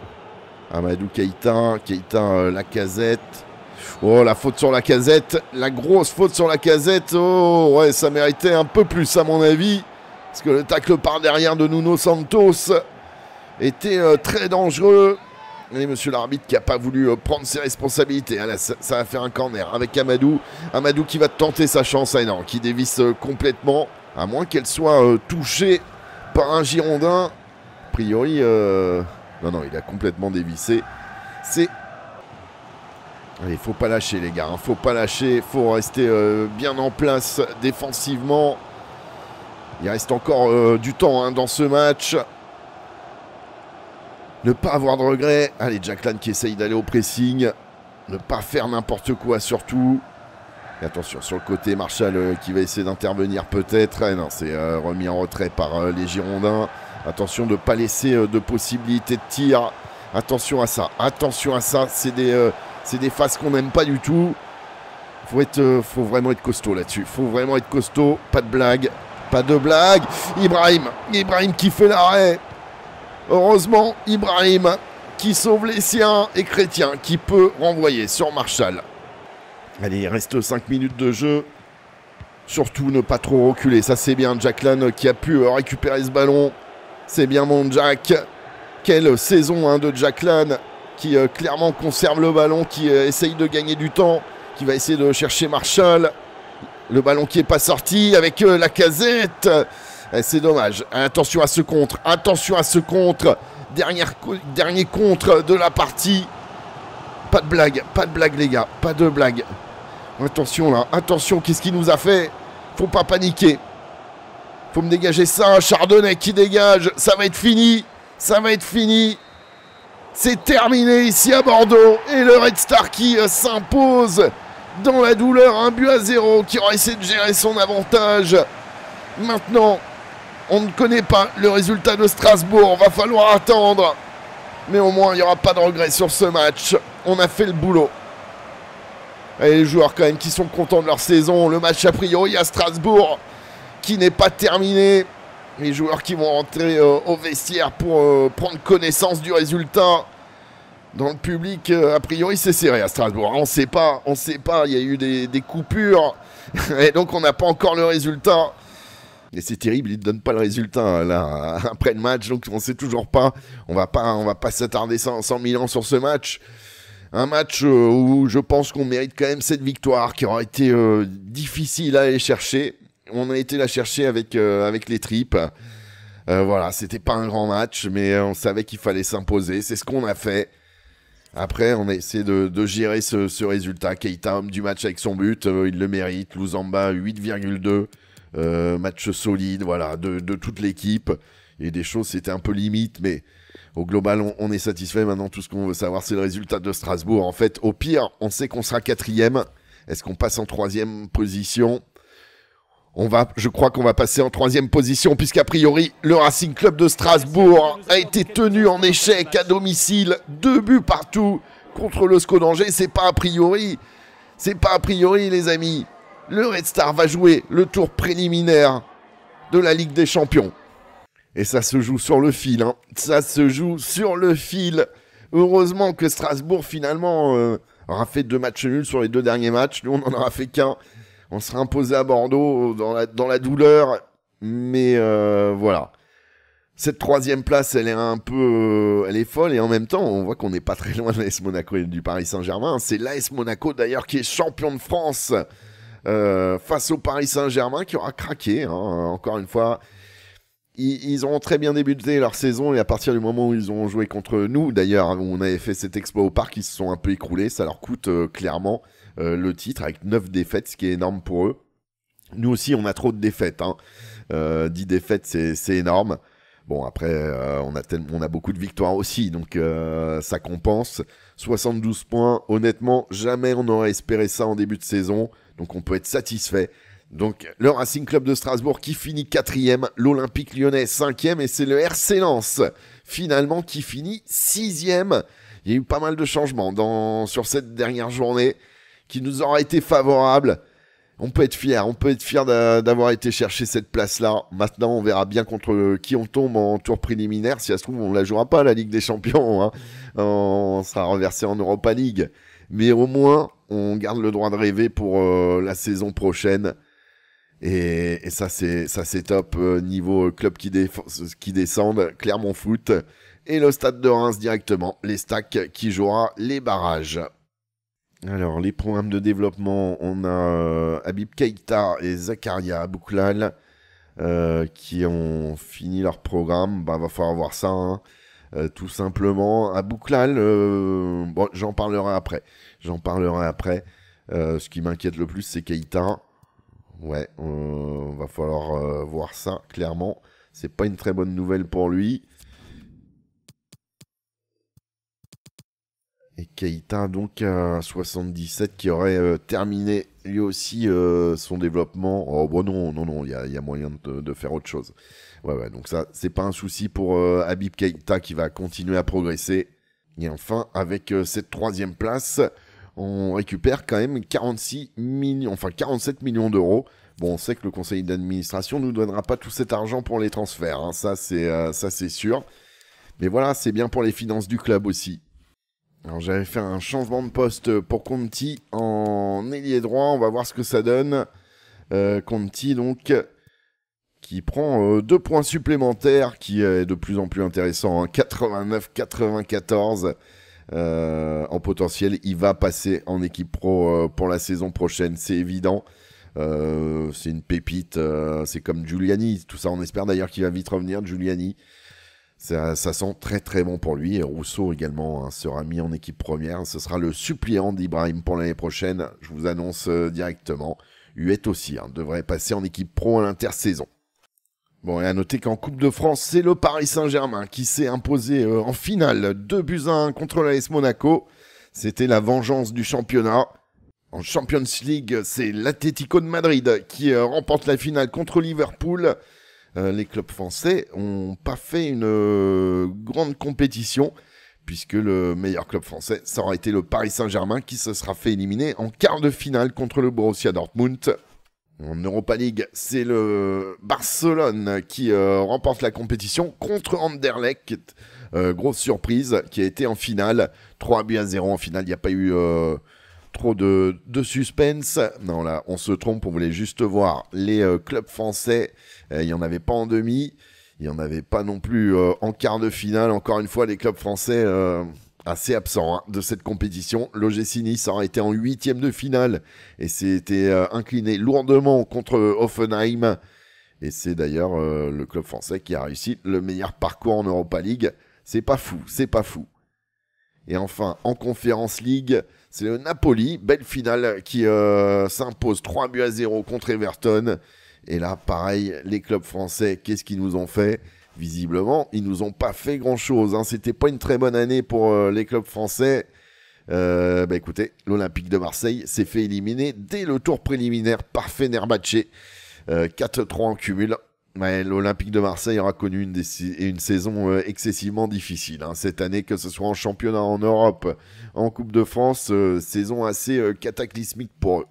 Amadou Keita. Keita euh, la casette. Oh, la faute sur la casette. La grosse faute sur la casette. Oh, ouais, ça méritait un peu plus, à mon avis. Parce que le tacle par derrière de Nuno Santos était euh, très dangereux. Et monsieur l'arbitre qui n'a pas voulu euh, prendre ses responsabilités. Ah ça, a va faire un corner avec Amadou. Amadou qui va tenter sa chance. Ah non, qui dévisse euh, complètement. À moins qu'elle soit touchée par un Girondin. A priori, non, non, il a complètement dévissé. C'est Allez, faut pas lâcher les gars, hein. faut pas lâcher, faut rester euh, bien en place défensivement. Il reste encore euh, du temps hein, dans ce match. Ne pas avoir de regrets. Allez, Jack qui essaye d'aller au pressing. Ne pas faire n'importe quoi surtout. Et attention, sur le côté, Marshall euh, qui va essayer d'intervenir peut-être. Eh non, c'est remis en retrait par les Girondins. Attention de ne pas laisser de possibilités de tir. Attention à ça, attention à ça. C'est des c'est des faces qu'on n'aime pas du tout. Faut, être, euh, faut vraiment être costaud là-dessus. Faut vraiment être costaud. Pas de blague. Pas de blague. Ibrahim. Ibrahim qui fait l'arrêt. Heureusement, Ibrahim qui sauve les siens et Chrétien qui peut renvoyer sur Marshall. Allez, il reste 5 minutes de jeu. Surtout ne pas trop reculer. Ça, c'est bien. Jack qui a pu euh, récupérer ce ballon. C'est bien mon Jack. Quelle saison hein, de Jack qui euh, clairement conserve le ballon, qui euh, essaye de gagner du temps, qui va essayer de chercher Marshall. Le ballon qui n'est pas sorti avec euh, la casette. Eh, c'est dommage. Attention à ce contre. Attention à ce contre. dernier contre de la partie. Pas de blague. Pas de blague, les gars. Pas de blague. Attention là. Attention. Qu'est-ce qu'il nous a fait Faut pas paniquer. Faut me dégager ça. Chardonnay qui dégage. Ça va être fini. Ça va être fini. C'est terminé ici à Bordeaux et le Red Star qui euh, s'impose dans la douleur. Un but à zéro qui aura essayé de gérer son avantage. Maintenant, on ne connaît pas le résultat de Strasbourg. Va falloir attendre. Mais au moins, il n'y aura pas de regret sur ce match. On a fait le boulot. Et les joueurs quand même qui sont contents de leur saison. Le match a priori à Strasbourg qui n'est pas terminé. Les joueurs qui vont rentrer euh, au vestiaire pour euh, prendre connaissance du résultat. Dans le public, euh, a priori, c'est serré à Strasbourg. On ne sait pas, on sait pas. Il y a eu des, coupures. Et donc, on n'a pas encore le résultat. Et c'est terrible, Ils ne donnent pas le résultat hein, là, après le match. Donc, on ne sait toujours pas. On va pas, on va pas s'attarder 100, 100 000 ans sur ce match. Un match où je pense qu'on mérite quand même cette victoire qui aura été difficile à aller chercher on a été la chercher avec, euh, avec les tripes. Euh, voilà, c'était pas un grand match, mais euh, on savait qu'il fallait s'imposer. C'est ce qu'on a fait. Après, on a essayé de, gérer ce, résultat. Keita, homme du match avec son but, il le mérite. Louzamba, 8,2. match solide, voilà, de, toute l'équipe. Et des choses, c'était un peu limite, mais au global, on, on est satisfait. Maintenant, tout ce qu'on veut savoir, c'est le résultat de Strasbourg. En fait, au pire, on sait qu'on sera quatrième. Est-ce qu'on passe en troisième position va, je crois qu'on va passer en troisième position, puisqu'a priori, le Racing Club de Strasbourg a été tenu en échec à domicile, deux buts partout contre le SCO d'Angers. C'est pas a priori, c'est pas a priori, les amis. Le Red Star va jouer le tour préliminaire de la Ligue des Champions. Et ça se joue sur le fil, hein. ça se joue sur le fil. Heureusement que Strasbourg, finalement, euh, aura fait deux matchs nuls sur les deux derniers matchs. Nous, on n'en aura fait qu'un on sera imposé à Bordeaux euh, dans la, douleur. Mais euh, voilà. Cette troisième place, elle est un peu. Euh, elle est folle. Et en même temps, on voit qu'on n'est pas très loin de l'AS Monaco et du Paris Saint-Germain. C'est l'AS Monaco d'ailleurs qui est champion de France face au Paris Saint-Germain qui aura craqué. Hein, encore une fois, ils, ont très bien débuté leur saison et à partir du moment où ils ont joué contre nous, d'ailleurs, où on avait fait cet exploit au parc, ils se sont un peu écroulés. Ça leur coûte clairement euh, le titre avec 9 défaites, ce qui est énorme pour eux. Nous aussi, on a trop de défaites. 10 hein. euh, défaites, c'est énorme. Bon, après, euh, on, a on a beaucoup de victoires aussi, donc ça compense. 72 points, honnêtement, jamais on aurait espéré ça en début de saison, donc on peut être satisfait. Donc le Racing Club de Strasbourg qui finit quatrième, l'Olympique lyonnais cinquième, et c'est le RC Lens finalement qui finit sixième. Il y a eu pas mal de changements dans, sur cette dernière journée qui nous aura été favorable. On peut être fier, on peut être fier d'avoir été chercher cette place-là. Maintenant, on verra bien contre euh, qui on tombe en tour préliminaire. Si ça se trouve, on ne la jouera pas, la Ligue des Champions. Hein. On sera renversé en Europa League. Mais au moins, on garde le droit de rêver pour euh, la saison prochaine. Et, ça, c'est ça c'est top euh, niveau club qui, qui descendent, Clermont Foot et le stade de Reims directement, les stacks qui jouera les barrages. Alors, les programmes de développement, on a euh, Habib Keita et Zakaria Bouklal euh, qui ont fini leur programme. Bah, va falloir voir ça, hein. euh, tout simplement. À bon, j'en parlerai après. J'en parlerai après. ce qui m'inquiète le plus, c'est Keita. Ouais, va falloir voir ça, clairement. C'est pas une très bonne nouvelle pour lui. Et Keita, donc à 77, qui aurait euh, terminé lui aussi euh, son développement. Oh, bon, bah non, non, non, il y, a, moyen de, faire autre chose. Ouais, ouais, donc ça, c'est pas un souci pour euh, Habib Keita qui va continuer à progresser. Et enfin, avec cette troisième place, on récupère quand même 46 millions, enfin 47 millions d'euros. Bon, on sait que le conseil d'administration nous donnera pas tout cet argent pour les transferts, hein. ça c'est sûr. Mais voilà, c'est bien pour les finances du club aussi. Alors j'avais fait un changement de poste pour Conti en ailier droit. On va voir ce que ça donne. Euh, Conti donc qui prend euh, deux points supplémentaires, qui euh, est de plus en plus intéressant. 89-94 hein. en potentiel. Il va passer en équipe pro pour la saison prochaine, c'est évident. c'est une pépite, c'est comme Giuliani, tout ça. On espère d'ailleurs qu'il va vite revenir, Giuliani. Ça, sent très très bon pour lui. Et Rousseau également hein, sera mis en équipe première. Ce sera le suppléant d'Ibrahim pour l'année prochaine. Je vous annonce euh, directement. Huet aussi hein, devrait passer en équipe pro à l'intersaison. Bon, et à noter qu'en Coupe de France, c'est le Paris Saint-Germain qui s'est imposé euh, en finale 2 buts à 1 contre l'AS Monaco. C'était la vengeance du championnat. En Champions League, c'est l'Atlético de Madrid qui euh, remporte la finale contre Liverpool. Euh, les clubs français n'ont pas fait une euh, grande compétition, puisque le meilleur club français, ça aurait été le Paris Saint-Germain qui se sera fait éliminer en quart de finale contre le Borussia Dortmund. En Europa League, c'est le Barcelone qui euh, remporte la compétition contre Anderlecht. grosse surprise qui a été en finale. 3 buts à 0 en finale. Il n'y a pas eu trop de, de, suspense. Non, là, on se trompe. On voulait juste voir les clubs français euh, il n'y en avait pas en demi. Il n'y en avait pas non plus euh, en quart de finale. Encore une fois, les clubs français euh, assez absents hein, de cette compétition. L'OGC Nice a été en huitième de finale et s'était incliné lourdement contre Offenheim. Et c'est d'ailleurs le club français qui a réussi le meilleur parcours en Europa League. C'est pas fou, c'est pas fou. Et enfin, en Conférence League, c'est le Napoli, belle finale, qui s'impose 3 buts à 0 contre Everton. Et là, pareil, les clubs français, qu'est-ce qu'ils nous ont fait Visiblement, ils nous ont pas fait grand-chose. Hein. C'était pas une très bonne année pour euh, les clubs français. Euh, bah, écoutez, l'Olympique de Marseille s'est fait éliminer dès le tour préliminaire par Fenerbahce. 4-3 euh, en cumul. L'Olympique de Marseille aura connu une, saison euh, excessivement difficile hein. cette année, que ce soit en championnat en Europe, en Coupe de France, saison assez cataclysmique pour eux.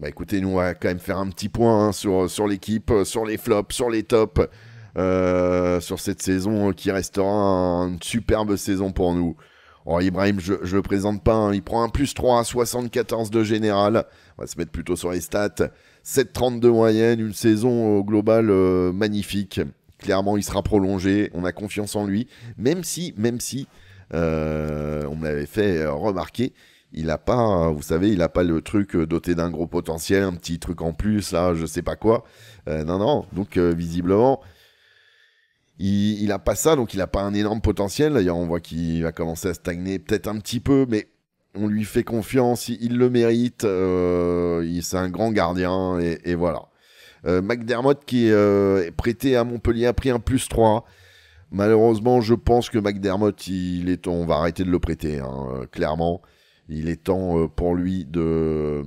Bah écoutez, nous on va quand même faire un petit point hein, sur, sur l'équipe, euh, sur les flops, sur les tops, euh, sur cette saison qui restera une superbe saison pour nous. Or Ibrahim, je ne le présente pas, hein. il prend un plus 3 à 74 de général. On va se mettre plutôt sur les stats. 7,32 de moyenne, une saison euh, globale magnifique. Clairement, il sera prolongé, on a confiance en lui, même si, même si, on me l'avait fait remarquer, il n'a pas, hein, vous savez, il n'a pas le truc euh, doté d'un gros potentiel, un petit truc en plus, là, je sais pas quoi. Euh, non, non. Donc, euh, visiblement, il, n'a pas ça, donc il n'a pas un énorme potentiel. D'ailleurs, on voit qu'il va commencer à stagner peut-être un petit peu, mais on lui fait confiance, il, le mérite. Il c'est un grand gardien, et, voilà. McDermott qui est prêté à Montpellier a pris un plus 3. Malheureusement, je pense que McDermott, il est, on va arrêter de le prêter, hein, clairement. Il est temps euh, pour lui de,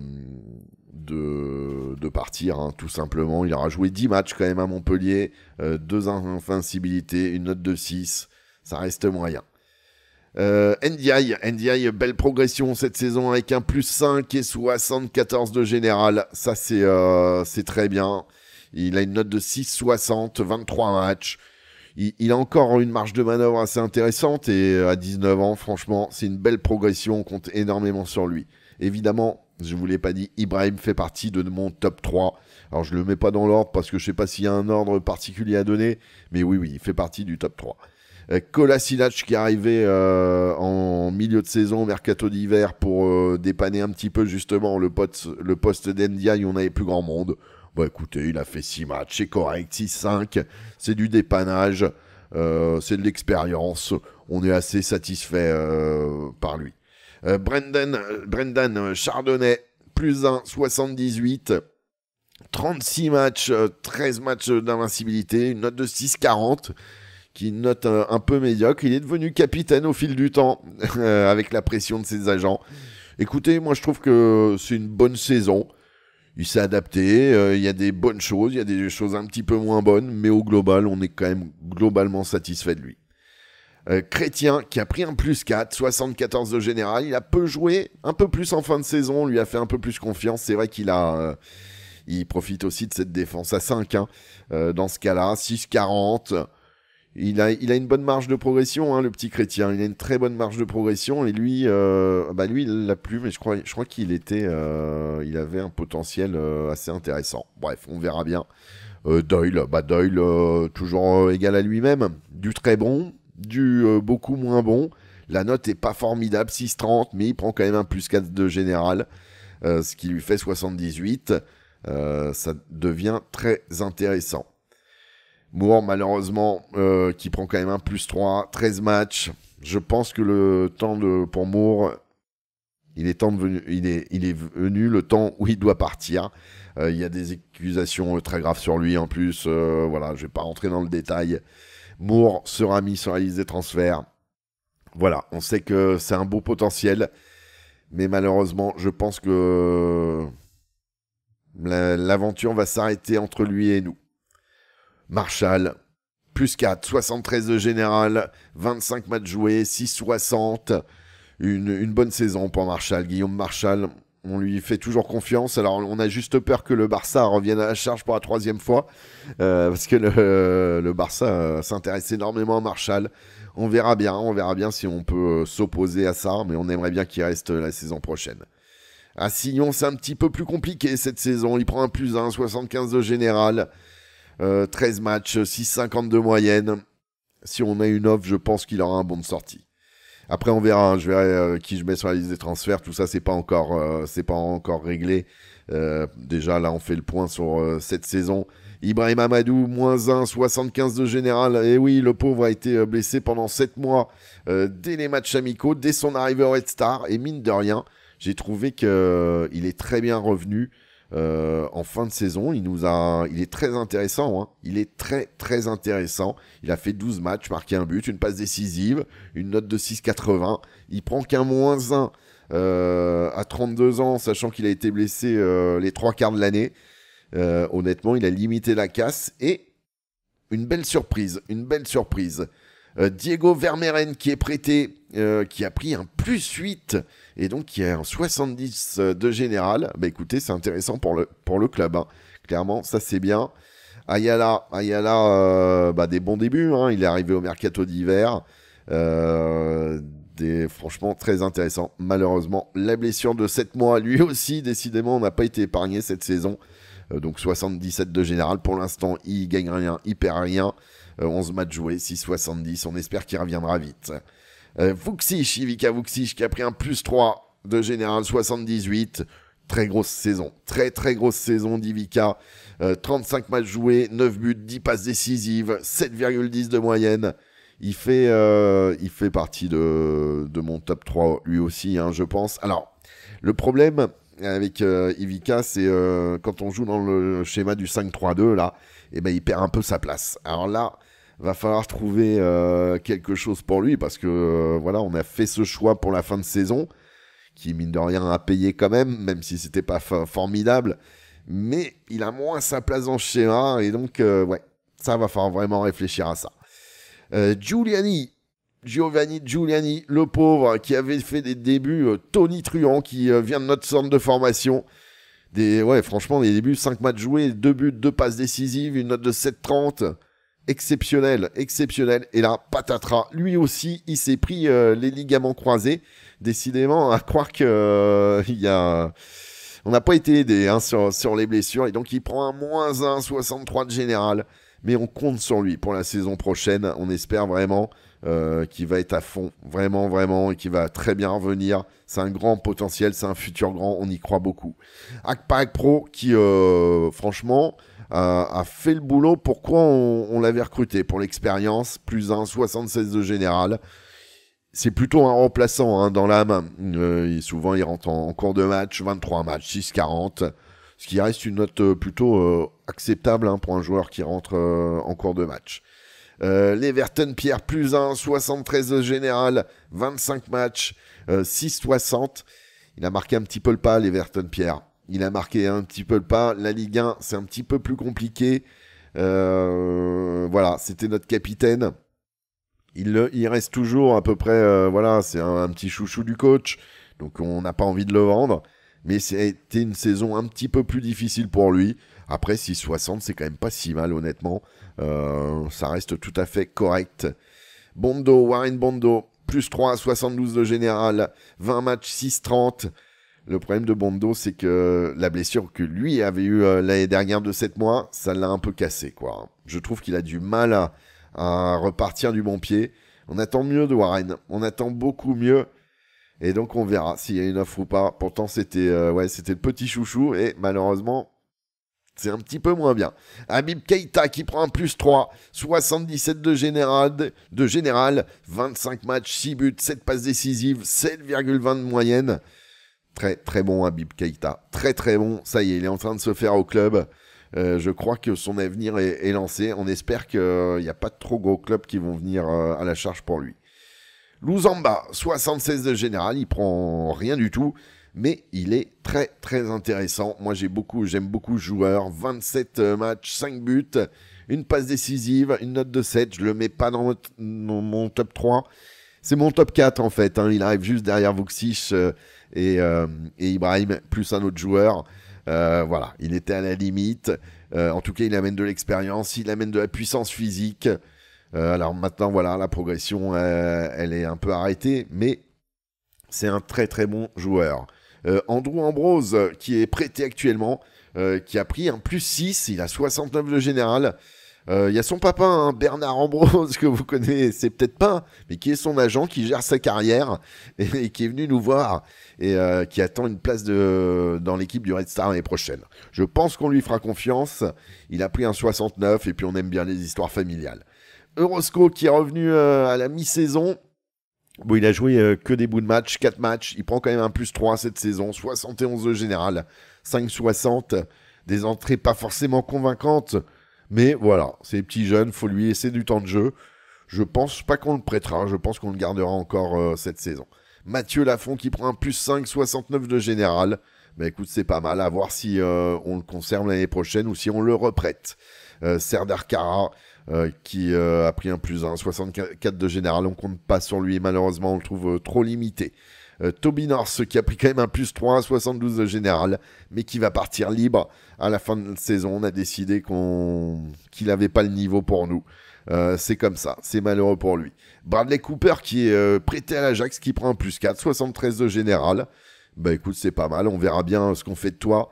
de, partir, hein, tout simplement. Il aura joué 10 matchs quand même à Montpellier, 2 euh, deux invincibilités, une note de 6. Ça reste moyen. NDI, euh, NDI, belle progression cette saison avec un plus 5 et 74 de général. Ça, c'est très bien. Il a une note de 6,60, 23 matchs il, a encore une marge de manœuvre assez intéressante et euh, à 19 ans, franchement, c'est une belle progression. On compte énormément sur lui. Évidemment, je vous l'ai pas dit, Ibrahim fait partie de mon top 3. Alors je le mets pas dans l'ordre parce que je sais pas s'il y a un ordre particulier à donner, mais oui, oui, il fait partie du top 3. Euh, Kolasinac qui est arrivé euh, en milieu de saison, mercato d'hiver, pour dépanner un petit peu justement le, poste le poste d'Endia, on avait plus grand monde. Bah écoutez, il a fait 6 matchs, c'est correct, 6-5, c'est du dépannage, euh, c'est de l'expérience, on est assez satisfait euh, par lui. Euh, Brendan, Brendan Chardonnay, plus 1, 78. 36 matchs, 13 euh, matchs d'invincibilité, une note de 6-40, qui note un, euh, un, peu médiocre. Il est devenu capitaine au fil du temps euh, avec la pression de ses agents. Écoutez, moi je trouve que c'est une bonne saison il s'est adapté. Euh, il y a des bonnes choses, il y a des choses un petit peu moins bonnes, mais au global, on est quand même globalement satisfait de lui. Euh, Chrétien, qui a pris un plus 4, 74 de général, il a peu joué, un peu plus en fin de saison, lui a fait un peu plus confiance. C'est vrai qu'il a. Euh, il profite aussi de cette défense à 5 hein, dans ce cas-là, 6-40 il a, il a une bonne marge de progression, hein, le petit chrétien. Il a une très bonne marge de progression. Et lui, euh, bah, lui il l'a plus, mais je crois, je crois qu'il était, euh, il avait un potentiel euh, assez intéressant. Bref, on verra bien. Doyle, bah Doyle, toujours égal à lui-même. Du très bon, du beaucoup moins bon. La note est pas formidable, 6,30, mais il prend quand même un plus 4 de général, ce qui lui fait 78. ça devient très intéressant. Moore, malheureusement, euh, qui prend quand même un plus 3, 13 matchs. Je pense que le temps de, pour Moore, il est, temps de venu, il, est, il est venu le temps où il doit partir. Euh, il y a des accusations euh, très graves sur lui en plus. voilà, je ne vais pas rentrer dans le détail. Moore sera mis sur la liste des transferts. Voilà, on sait que c'est un beau potentiel. Mais malheureusement, je pense que l'aventure va s'arrêter entre lui et nous. Marshall, plus 4, 73 de général, 25 matchs joués, 6,60. Une, une bonne saison pour Marshall. Guillaume Marshall, on lui fait toujours confiance. Alors, on a juste peur que le Barça revienne à la charge pour la troisième fois, euh, parce que le, euh, Barça euh, s'intéresse énormément à Marshall. On verra bien, on verra bien si on peut s'opposer à ça, mais on aimerait bien qu'il reste la saison prochaine. À Sillon, c'est un petit peu plus compliqué cette saison. Il prend un plus 1, 75 de général. 13 euh, matchs, 6,52 de moyenne. Si on a une offre, je pense qu'il aura un bon de sortie. Après, on verra. Hein. je verrai euh, qui je mets sur la liste des transferts. Tout ça, c'est pas encore, euh, c'est pas encore réglé. déjà, là, on fait le point sur cette saison. Ibrahim Amadou, moins 1, 75 de général. Et eh oui, le pauvre a été blessé pendant 7 mois dès les matchs amicaux, dès son arrivée au Red Star. Et mine de rien, j'ai trouvé qu'il est très bien revenu. Euh, en fin de saison, il nous a, il est très intéressant. Hein. Il est très très intéressant. Il a fait 12 matchs, marqué un but, une passe décisive, une note de 6,80. Il prend qu'un moins 1 euh, à 32 ans, sachant qu'il a été blessé euh, les trois quarts de l'année. honnêtement, il a limité la casse et une belle surprise, une belle surprise. Diego Vermeeren qui est prêté, qui a pris un plus 8 et donc y a un 70 euh, de général. Bah écoutez, c'est intéressant pour le, pour le club. Hein. Clairement, ça c'est bien. Ayala, Ayala euh, bah, des bons débuts. Hein. Il est arrivé au mercato d'hiver. Euh, des, franchement, très intéressant. Malheureusement, la blessure de 7 mois, lui aussi, décidément, on n'a pas été épargné cette saison. donc 77 de général. Pour l'instant, il gagne rien, il perd rien. 11 matchs joués, 70. On espère qu'il reviendra vite. Vuxish Vuxic, Ivica qui a pris un plus 3 de général 78. Très grosse saison. Très, très grosse saison d'Ivica. 35 euh, matchs joués, 9 buts, 10 passes décisives, 7,10 de moyenne. Il fait, euh, il fait partie de, de, mon top 3 lui aussi, hein, je pense. Alors, le problème avec euh, Ivica, c'est euh, quand on joue dans le schéma du 5-3-2, là, eh ben, il perd un peu sa place. Alors là, va falloir trouver euh, quelque chose pour lui parce que euh, voilà, on a fait ce choix pour la fin de saison qui mine de rien a payé quand même, même si c'était pas formidable, mais il a moins sa place en schéma et donc euh, ouais, ça va falloir vraiment réfléchir à ça. Giuliani, Giovanni Giuliani, le pauvre, qui avait fait des débuts Tony Truant, qui vient de notre centre de formation. Des, ouais, franchement, des débuts, 5 matchs joués, deux buts, deux passes décisives, une note de 7,30 exceptionnel, exceptionnel. Et là, patatras, lui aussi, il s'est pris euh, les ligaments croisés. Décidément, à croire que euh, il y a... on n'a pas été aidé hein, sur, les blessures. Et donc, il prend un moins 1, 63 de général. Mais on compte sur lui pour la saison prochaine. On espère vraiment euh, qu'il va être à fond. Vraiment, vraiment. Et qu'il va très bien revenir. C'est un grand potentiel. C'est un futur grand. On y croit beaucoup. Akpak Pro qui, franchement, euh, a fait le boulot. Pourquoi on, l'avait recruté Pour l'expérience, plus 1, 76 de général. C'est plutôt un remplaçant hein, dans l'âme. Euh, souvent, il rentre en, cours de match, 23 matchs, 6-40. Ce qui reste une note euh, plutôt acceptable hein, pour un joueur qui rentre en cours de match. L'Everton Pierre, plus 1, 73 de général, 25 matchs, 6-60. Il a marqué un petit peu le pas, l'Everton Pierre il a marqué un petit peu le pas. La Ligue 1, c'est un petit peu plus compliqué. Euh, voilà, c'était notre capitaine. Il, reste toujours à peu près, euh, voilà, c'est un, petit chouchou du coach, donc on n'a pas envie de le vendre. Mais c'était une saison un petit peu plus difficile pour lui. Après 6-60, c'est quand même pas si mal, honnêtement. Euh, ça reste tout à fait correct. Bondo, Warren Bondo, plus 3, 72 de général, 20 matchs, 6-30. Le problème de Bondo, c'est que la blessure que lui avait eue euh, l'année dernière de 7 mois, ça l'a un peu cassé, quoi. Je trouve qu'il a du mal à, repartir du bon pied. On attend mieux de Warren. On attend beaucoup mieux. Et donc, on verra s'il y a une offre ou pas. Pourtant, c'était euh, ouais, c'était le petit chouchou. Et malheureusement, c'est un petit peu moins bien. Habib Keita qui prend un plus 3, 77 de général, de général 25 matchs, 6 buts, 7 passes décisives, 7,20 de moyenne. Très très bon Habib Keita. Très très bon. Ça y est, il est en train de se faire au club. Euh, je crois que son avenir est, lancé. On espère qu'il n'y euh, a pas de trop gros clubs qui vont venir euh, à la charge pour lui. Louzamba, 76 de général, il prend rien du tout, mais il est très très intéressant. Moi j'ai beaucoup, j'aime beaucoup le joueur. 27 matchs, 5 buts, une passe décisive, une note de 7. Je le mets pas dans, mon top 3. C'est mon top 4 en fait. Hein. Il arrive juste derrière Vuxich. Euh, et, Ibrahim plus un autre joueur. Euh, voilà, il était à la limite. Euh, en tout cas, il amène de l'expérience, il amène de la puissance physique. alors maintenant, voilà, la progression, elle est un peu arrêtée, mais c'est un très très bon joueur. Andrew Ambrose, qui est prêté actuellement, qui a pris un plus 6, il a 69 de général. Euh, il y a son papa, hein, Bernard Ambrose, que vous connaissez peut-être pas, mais qui est son agent, qui gère sa carrière et, qui est venu nous voir et euh, qui attend une place dans l'équipe du Red Star l'année prochaine. Je pense qu'on lui fera confiance. Il a pris un 69 et puis on aime bien les histoires familiales. Eurosco qui est revenu euh, à la mi-saison. Bon, il a joué que des bouts de match, 4 matchs. Il prend quand même un plus 3 cette saison, 71 de général, 60 Des entrées pas forcément convaincantes. Mais voilà, ces petits jeunes, faut lui laisser du temps de jeu. Je pense pas qu'on le prêtera, je pense qu'on le gardera encore euh, cette saison. Mathieu Lafont qui prend un plus 5, 69 de général. Mais écoute, c'est pas mal à voir si euh, on le conserve l'année prochaine ou si on le reprête. Euh, Serdar Kara qui a pris un plus 1, 64 de général, on compte pas sur lui malheureusement on le trouve trop limité. Euh, Toby Norse qui a pris quand même un plus 3 à 72 général, mais qui va partir libre à la fin de la saison. On a décidé qu'on qu'il n'avait pas le niveau pour nous. Euh, c'est comme ça, c'est malheureux pour lui. Bradley Cooper qui est euh, prêté à l'Ajax, qui prend un plus 4, 73 de général. Bah écoute, c'est pas mal, on verra bien ce qu'on fait de toi.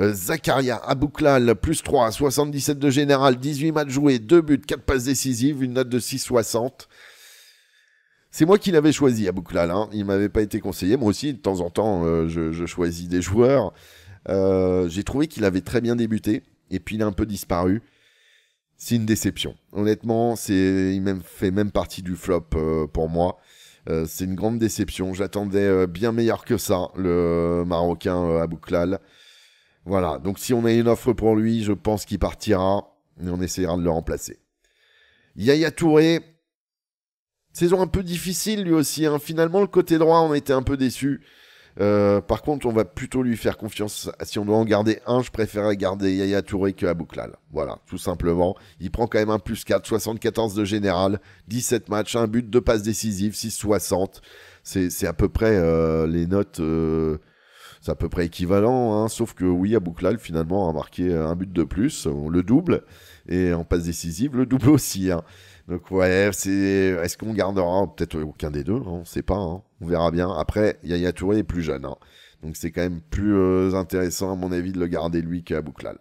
Zakaria Abouklal, plus 3, 77 de général, 18 matchs joués, 2 buts, 4 passes décisives, une note de 6,60. C'est moi qui l'avais choisi à Il Hein. Il m'avait pas été conseillé. Moi aussi, de temps en temps, euh, je, choisis des joueurs. Euh, j'ai trouvé qu'il avait très bien débuté et puis il a un peu disparu. C'est une déception. Honnêtement, c'est il fait même partie du flop euh, pour moi. c'est une grande déception. J'attendais bien meilleur que ça, le Marocain à Voilà. Donc si on a une offre pour lui, je pense qu'il partira et on essaiera de le remplacer. Yaya Touré, Saison un peu difficile lui aussi. Hein. Finalement, le côté droit, on était un peu déçu. Euh, par contre, on va plutôt lui faire confiance. Si on doit en garder un, je préférerais garder Yaya Touré que Abouklal. Voilà, tout simplement. Il prend quand même un plus 4, 74 de général, 17 matchs, un but, deux passes décisives, 6-60. C'est à peu près euh, les notes. Euh, c'est à peu près équivalent, hein. sauf que oui, Abouklal finalement a marqué un but de plus, le double, et en passe décisive, le double aussi. Hein. Donc ouais, c'est est-ce qu'on gardera peut-être aucun des deux, on ne sait pas, hein. on verra bien. Après, Yaya Touré est plus jeune, hein. donc c'est quand même plus euh, intéressant à mon avis de le garder lui qu'à Bouclal.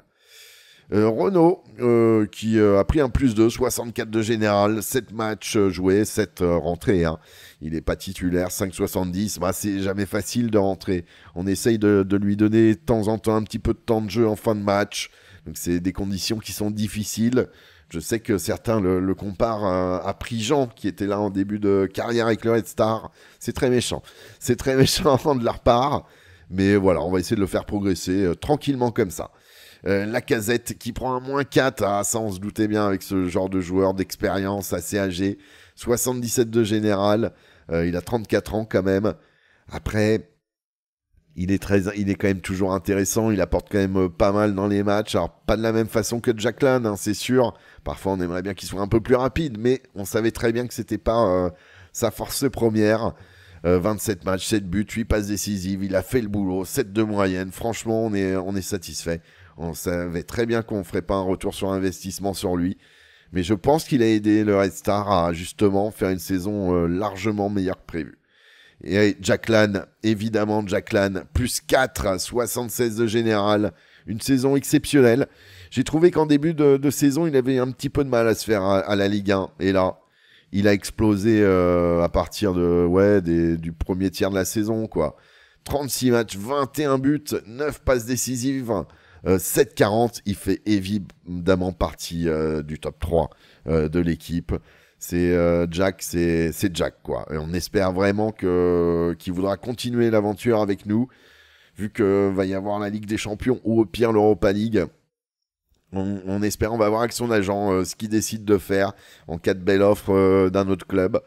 Euh, Renault, euh, qui euh, a pris un plus de 64 de général, 7 matchs joués, 7 rentrées. Hein. Il n'est pas titulaire, 5,70, bah, c'est jamais facile de rentrer. On essaye de, de, lui donner de temps en temps un petit peu de temps de jeu en fin de match. Donc c'est des conditions qui sont difficiles. Je sais que certains le, comparent à, Prigent, qui était là en début de carrière avec le Red Star. C'est très méchant. C'est très méchant de leur part. Mais voilà, on va essayer de le faire progresser euh, tranquillement comme ça. Euh, la casette qui prend un moins 4, ah, ça on se doutait bien avec ce genre de joueur d'expérience assez âgé. 77 de général, euh, il a 34 ans quand même. Après, il est très, il est quand même toujours intéressant. Il apporte quand même euh, pas mal dans les matchs. Alors pas de la même façon que Jacqueline, c'est sûr. Parfois on aimerait bien qu'il soit un peu plus rapide, mais on savait très bien que c'était pas euh, sa force première. 27 euh, matchs, 7 buts, 8 passes décisives. Il a fait le boulot, 7 de moyenne. Franchement, on est, on est satisfait. On savait très bien qu'on ferait pas un retour sur investissement sur lui. Mais je pense qu'il a aidé le Red Star à justement faire une saison largement meilleure que prévue. Et euh, Jack évidemment, Jack Lan, plus 4, 76 hein, de général. Une saison exceptionnelle. J'ai trouvé qu'en début de, saison, il avait un petit peu de mal à se faire à, la Ligue 1. Et là, il a explosé euh, à partir de, ouais, des, du premier tiers de la saison, quoi. 36 matchs, 21 buts, 9 passes décisives. 7-40, euh, il fait évidemment partie du top 3 de l'équipe c'est euh, Jack, c'est Jack quoi. Et on espère vraiment qu'il voudra continuer l'aventure avec nous, vu que va y avoir la Ligue des Champions ou au pire l'Europa League. On, espère, on va voir avec son agent euh, ce qu'il décide de faire en cas de belle offre euh, d'un autre club.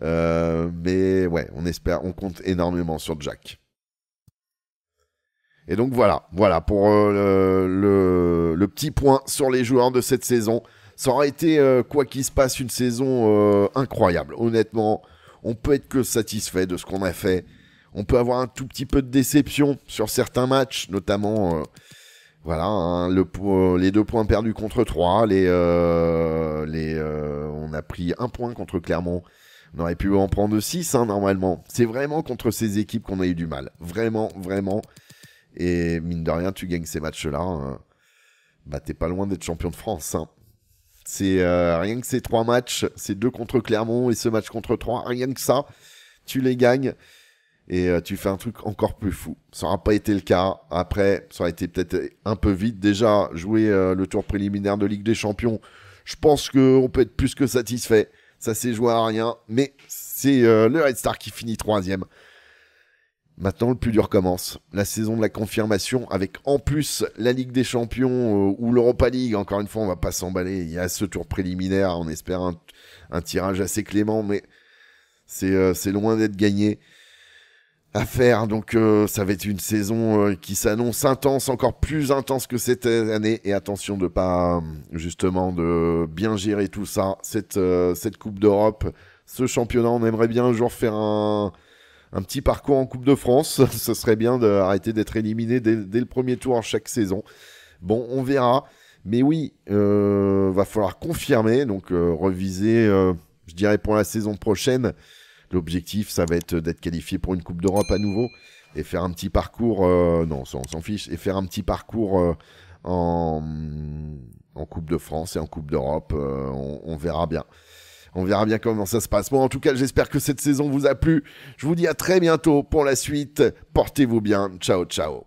mais ouais, on espère, on compte énormément sur Jack. Et donc voilà, voilà pour le petit point sur les joueurs de cette saison. Ça aurait été, euh, quoi qu'il se passe, une saison euh, incroyable. Honnêtement, on peut être que satisfait de ce qu'on a fait. On peut avoir un tout petit peu de déception sur certains matchs, notamment euh, voilà, hein, les deux points perdus contre trois. Les, les, on a pris un point contre Clermont. On aurait pu en prendre six, hein, normalement. C'est vraiment contre ces équipes qu'on a eu du mal. Vraiment, vraiment. Et mine de rien, tu gagnes ces matchs-là. Hein. Bah, t'es pas loin d'être champion de France. Hein. C'est euh, rien que ces trois matchs, ces deux contre Clermont et ce match contre trois, rien que ça, tu les gagnes et euh, tu fais un truc encore plus fou. Ça n'aura pas été le cas. Après, ça aurait été peut-être un peu vite. Déjà, jouer euh, le tour préliminaire de Ligue des Champions, je pense qu'on peut être plus que satisfait. Ça s'est joué à rien, mais c'est le Red Star qui finit troisième. Maintenant, le plus dur commence. La saison de la confirmation, avec en plus la Ligue des Champions euh, ou l'Europa League. Encore une fois, on va pas s'emballer. Il y a ce tour préliminaire. On espère un, tirage assez clément, mais euh, c'est loin d'être gagné à faire. Donc, euh, ça va être une saison qui s'annonce intense, encore plus intense que cette année. Et attention de pas justement de bien gérer tout ça. Cette cette Coupe d'Europe, ce championnat, on aimerait bien un jour faire un un petit parcours en Coupe de France. Ce serait bien d'arrêter d'être éliminé dès, le premier tour en chaque saison. Bon, on verra. Mais oui, euh, va falloir confirmer, donc euh, reviser, euh, je dirais pour la saison prochaine. L'objectif, ça va être d'être qualifié pour une Coupe d'Europe à nouveau et faire un petit parcours. Euh, non, on s'en fiche. Et faire un petit parcours en, Coupe de France et en Coupe d'Europe. on verra bien. On verra bien comment ça se passe. Bon, en tout cas, j'espère que cette saison vous a plu. Je vous dis à très bientôt pour la suite. Portez-vous bien. Ciao, ciao.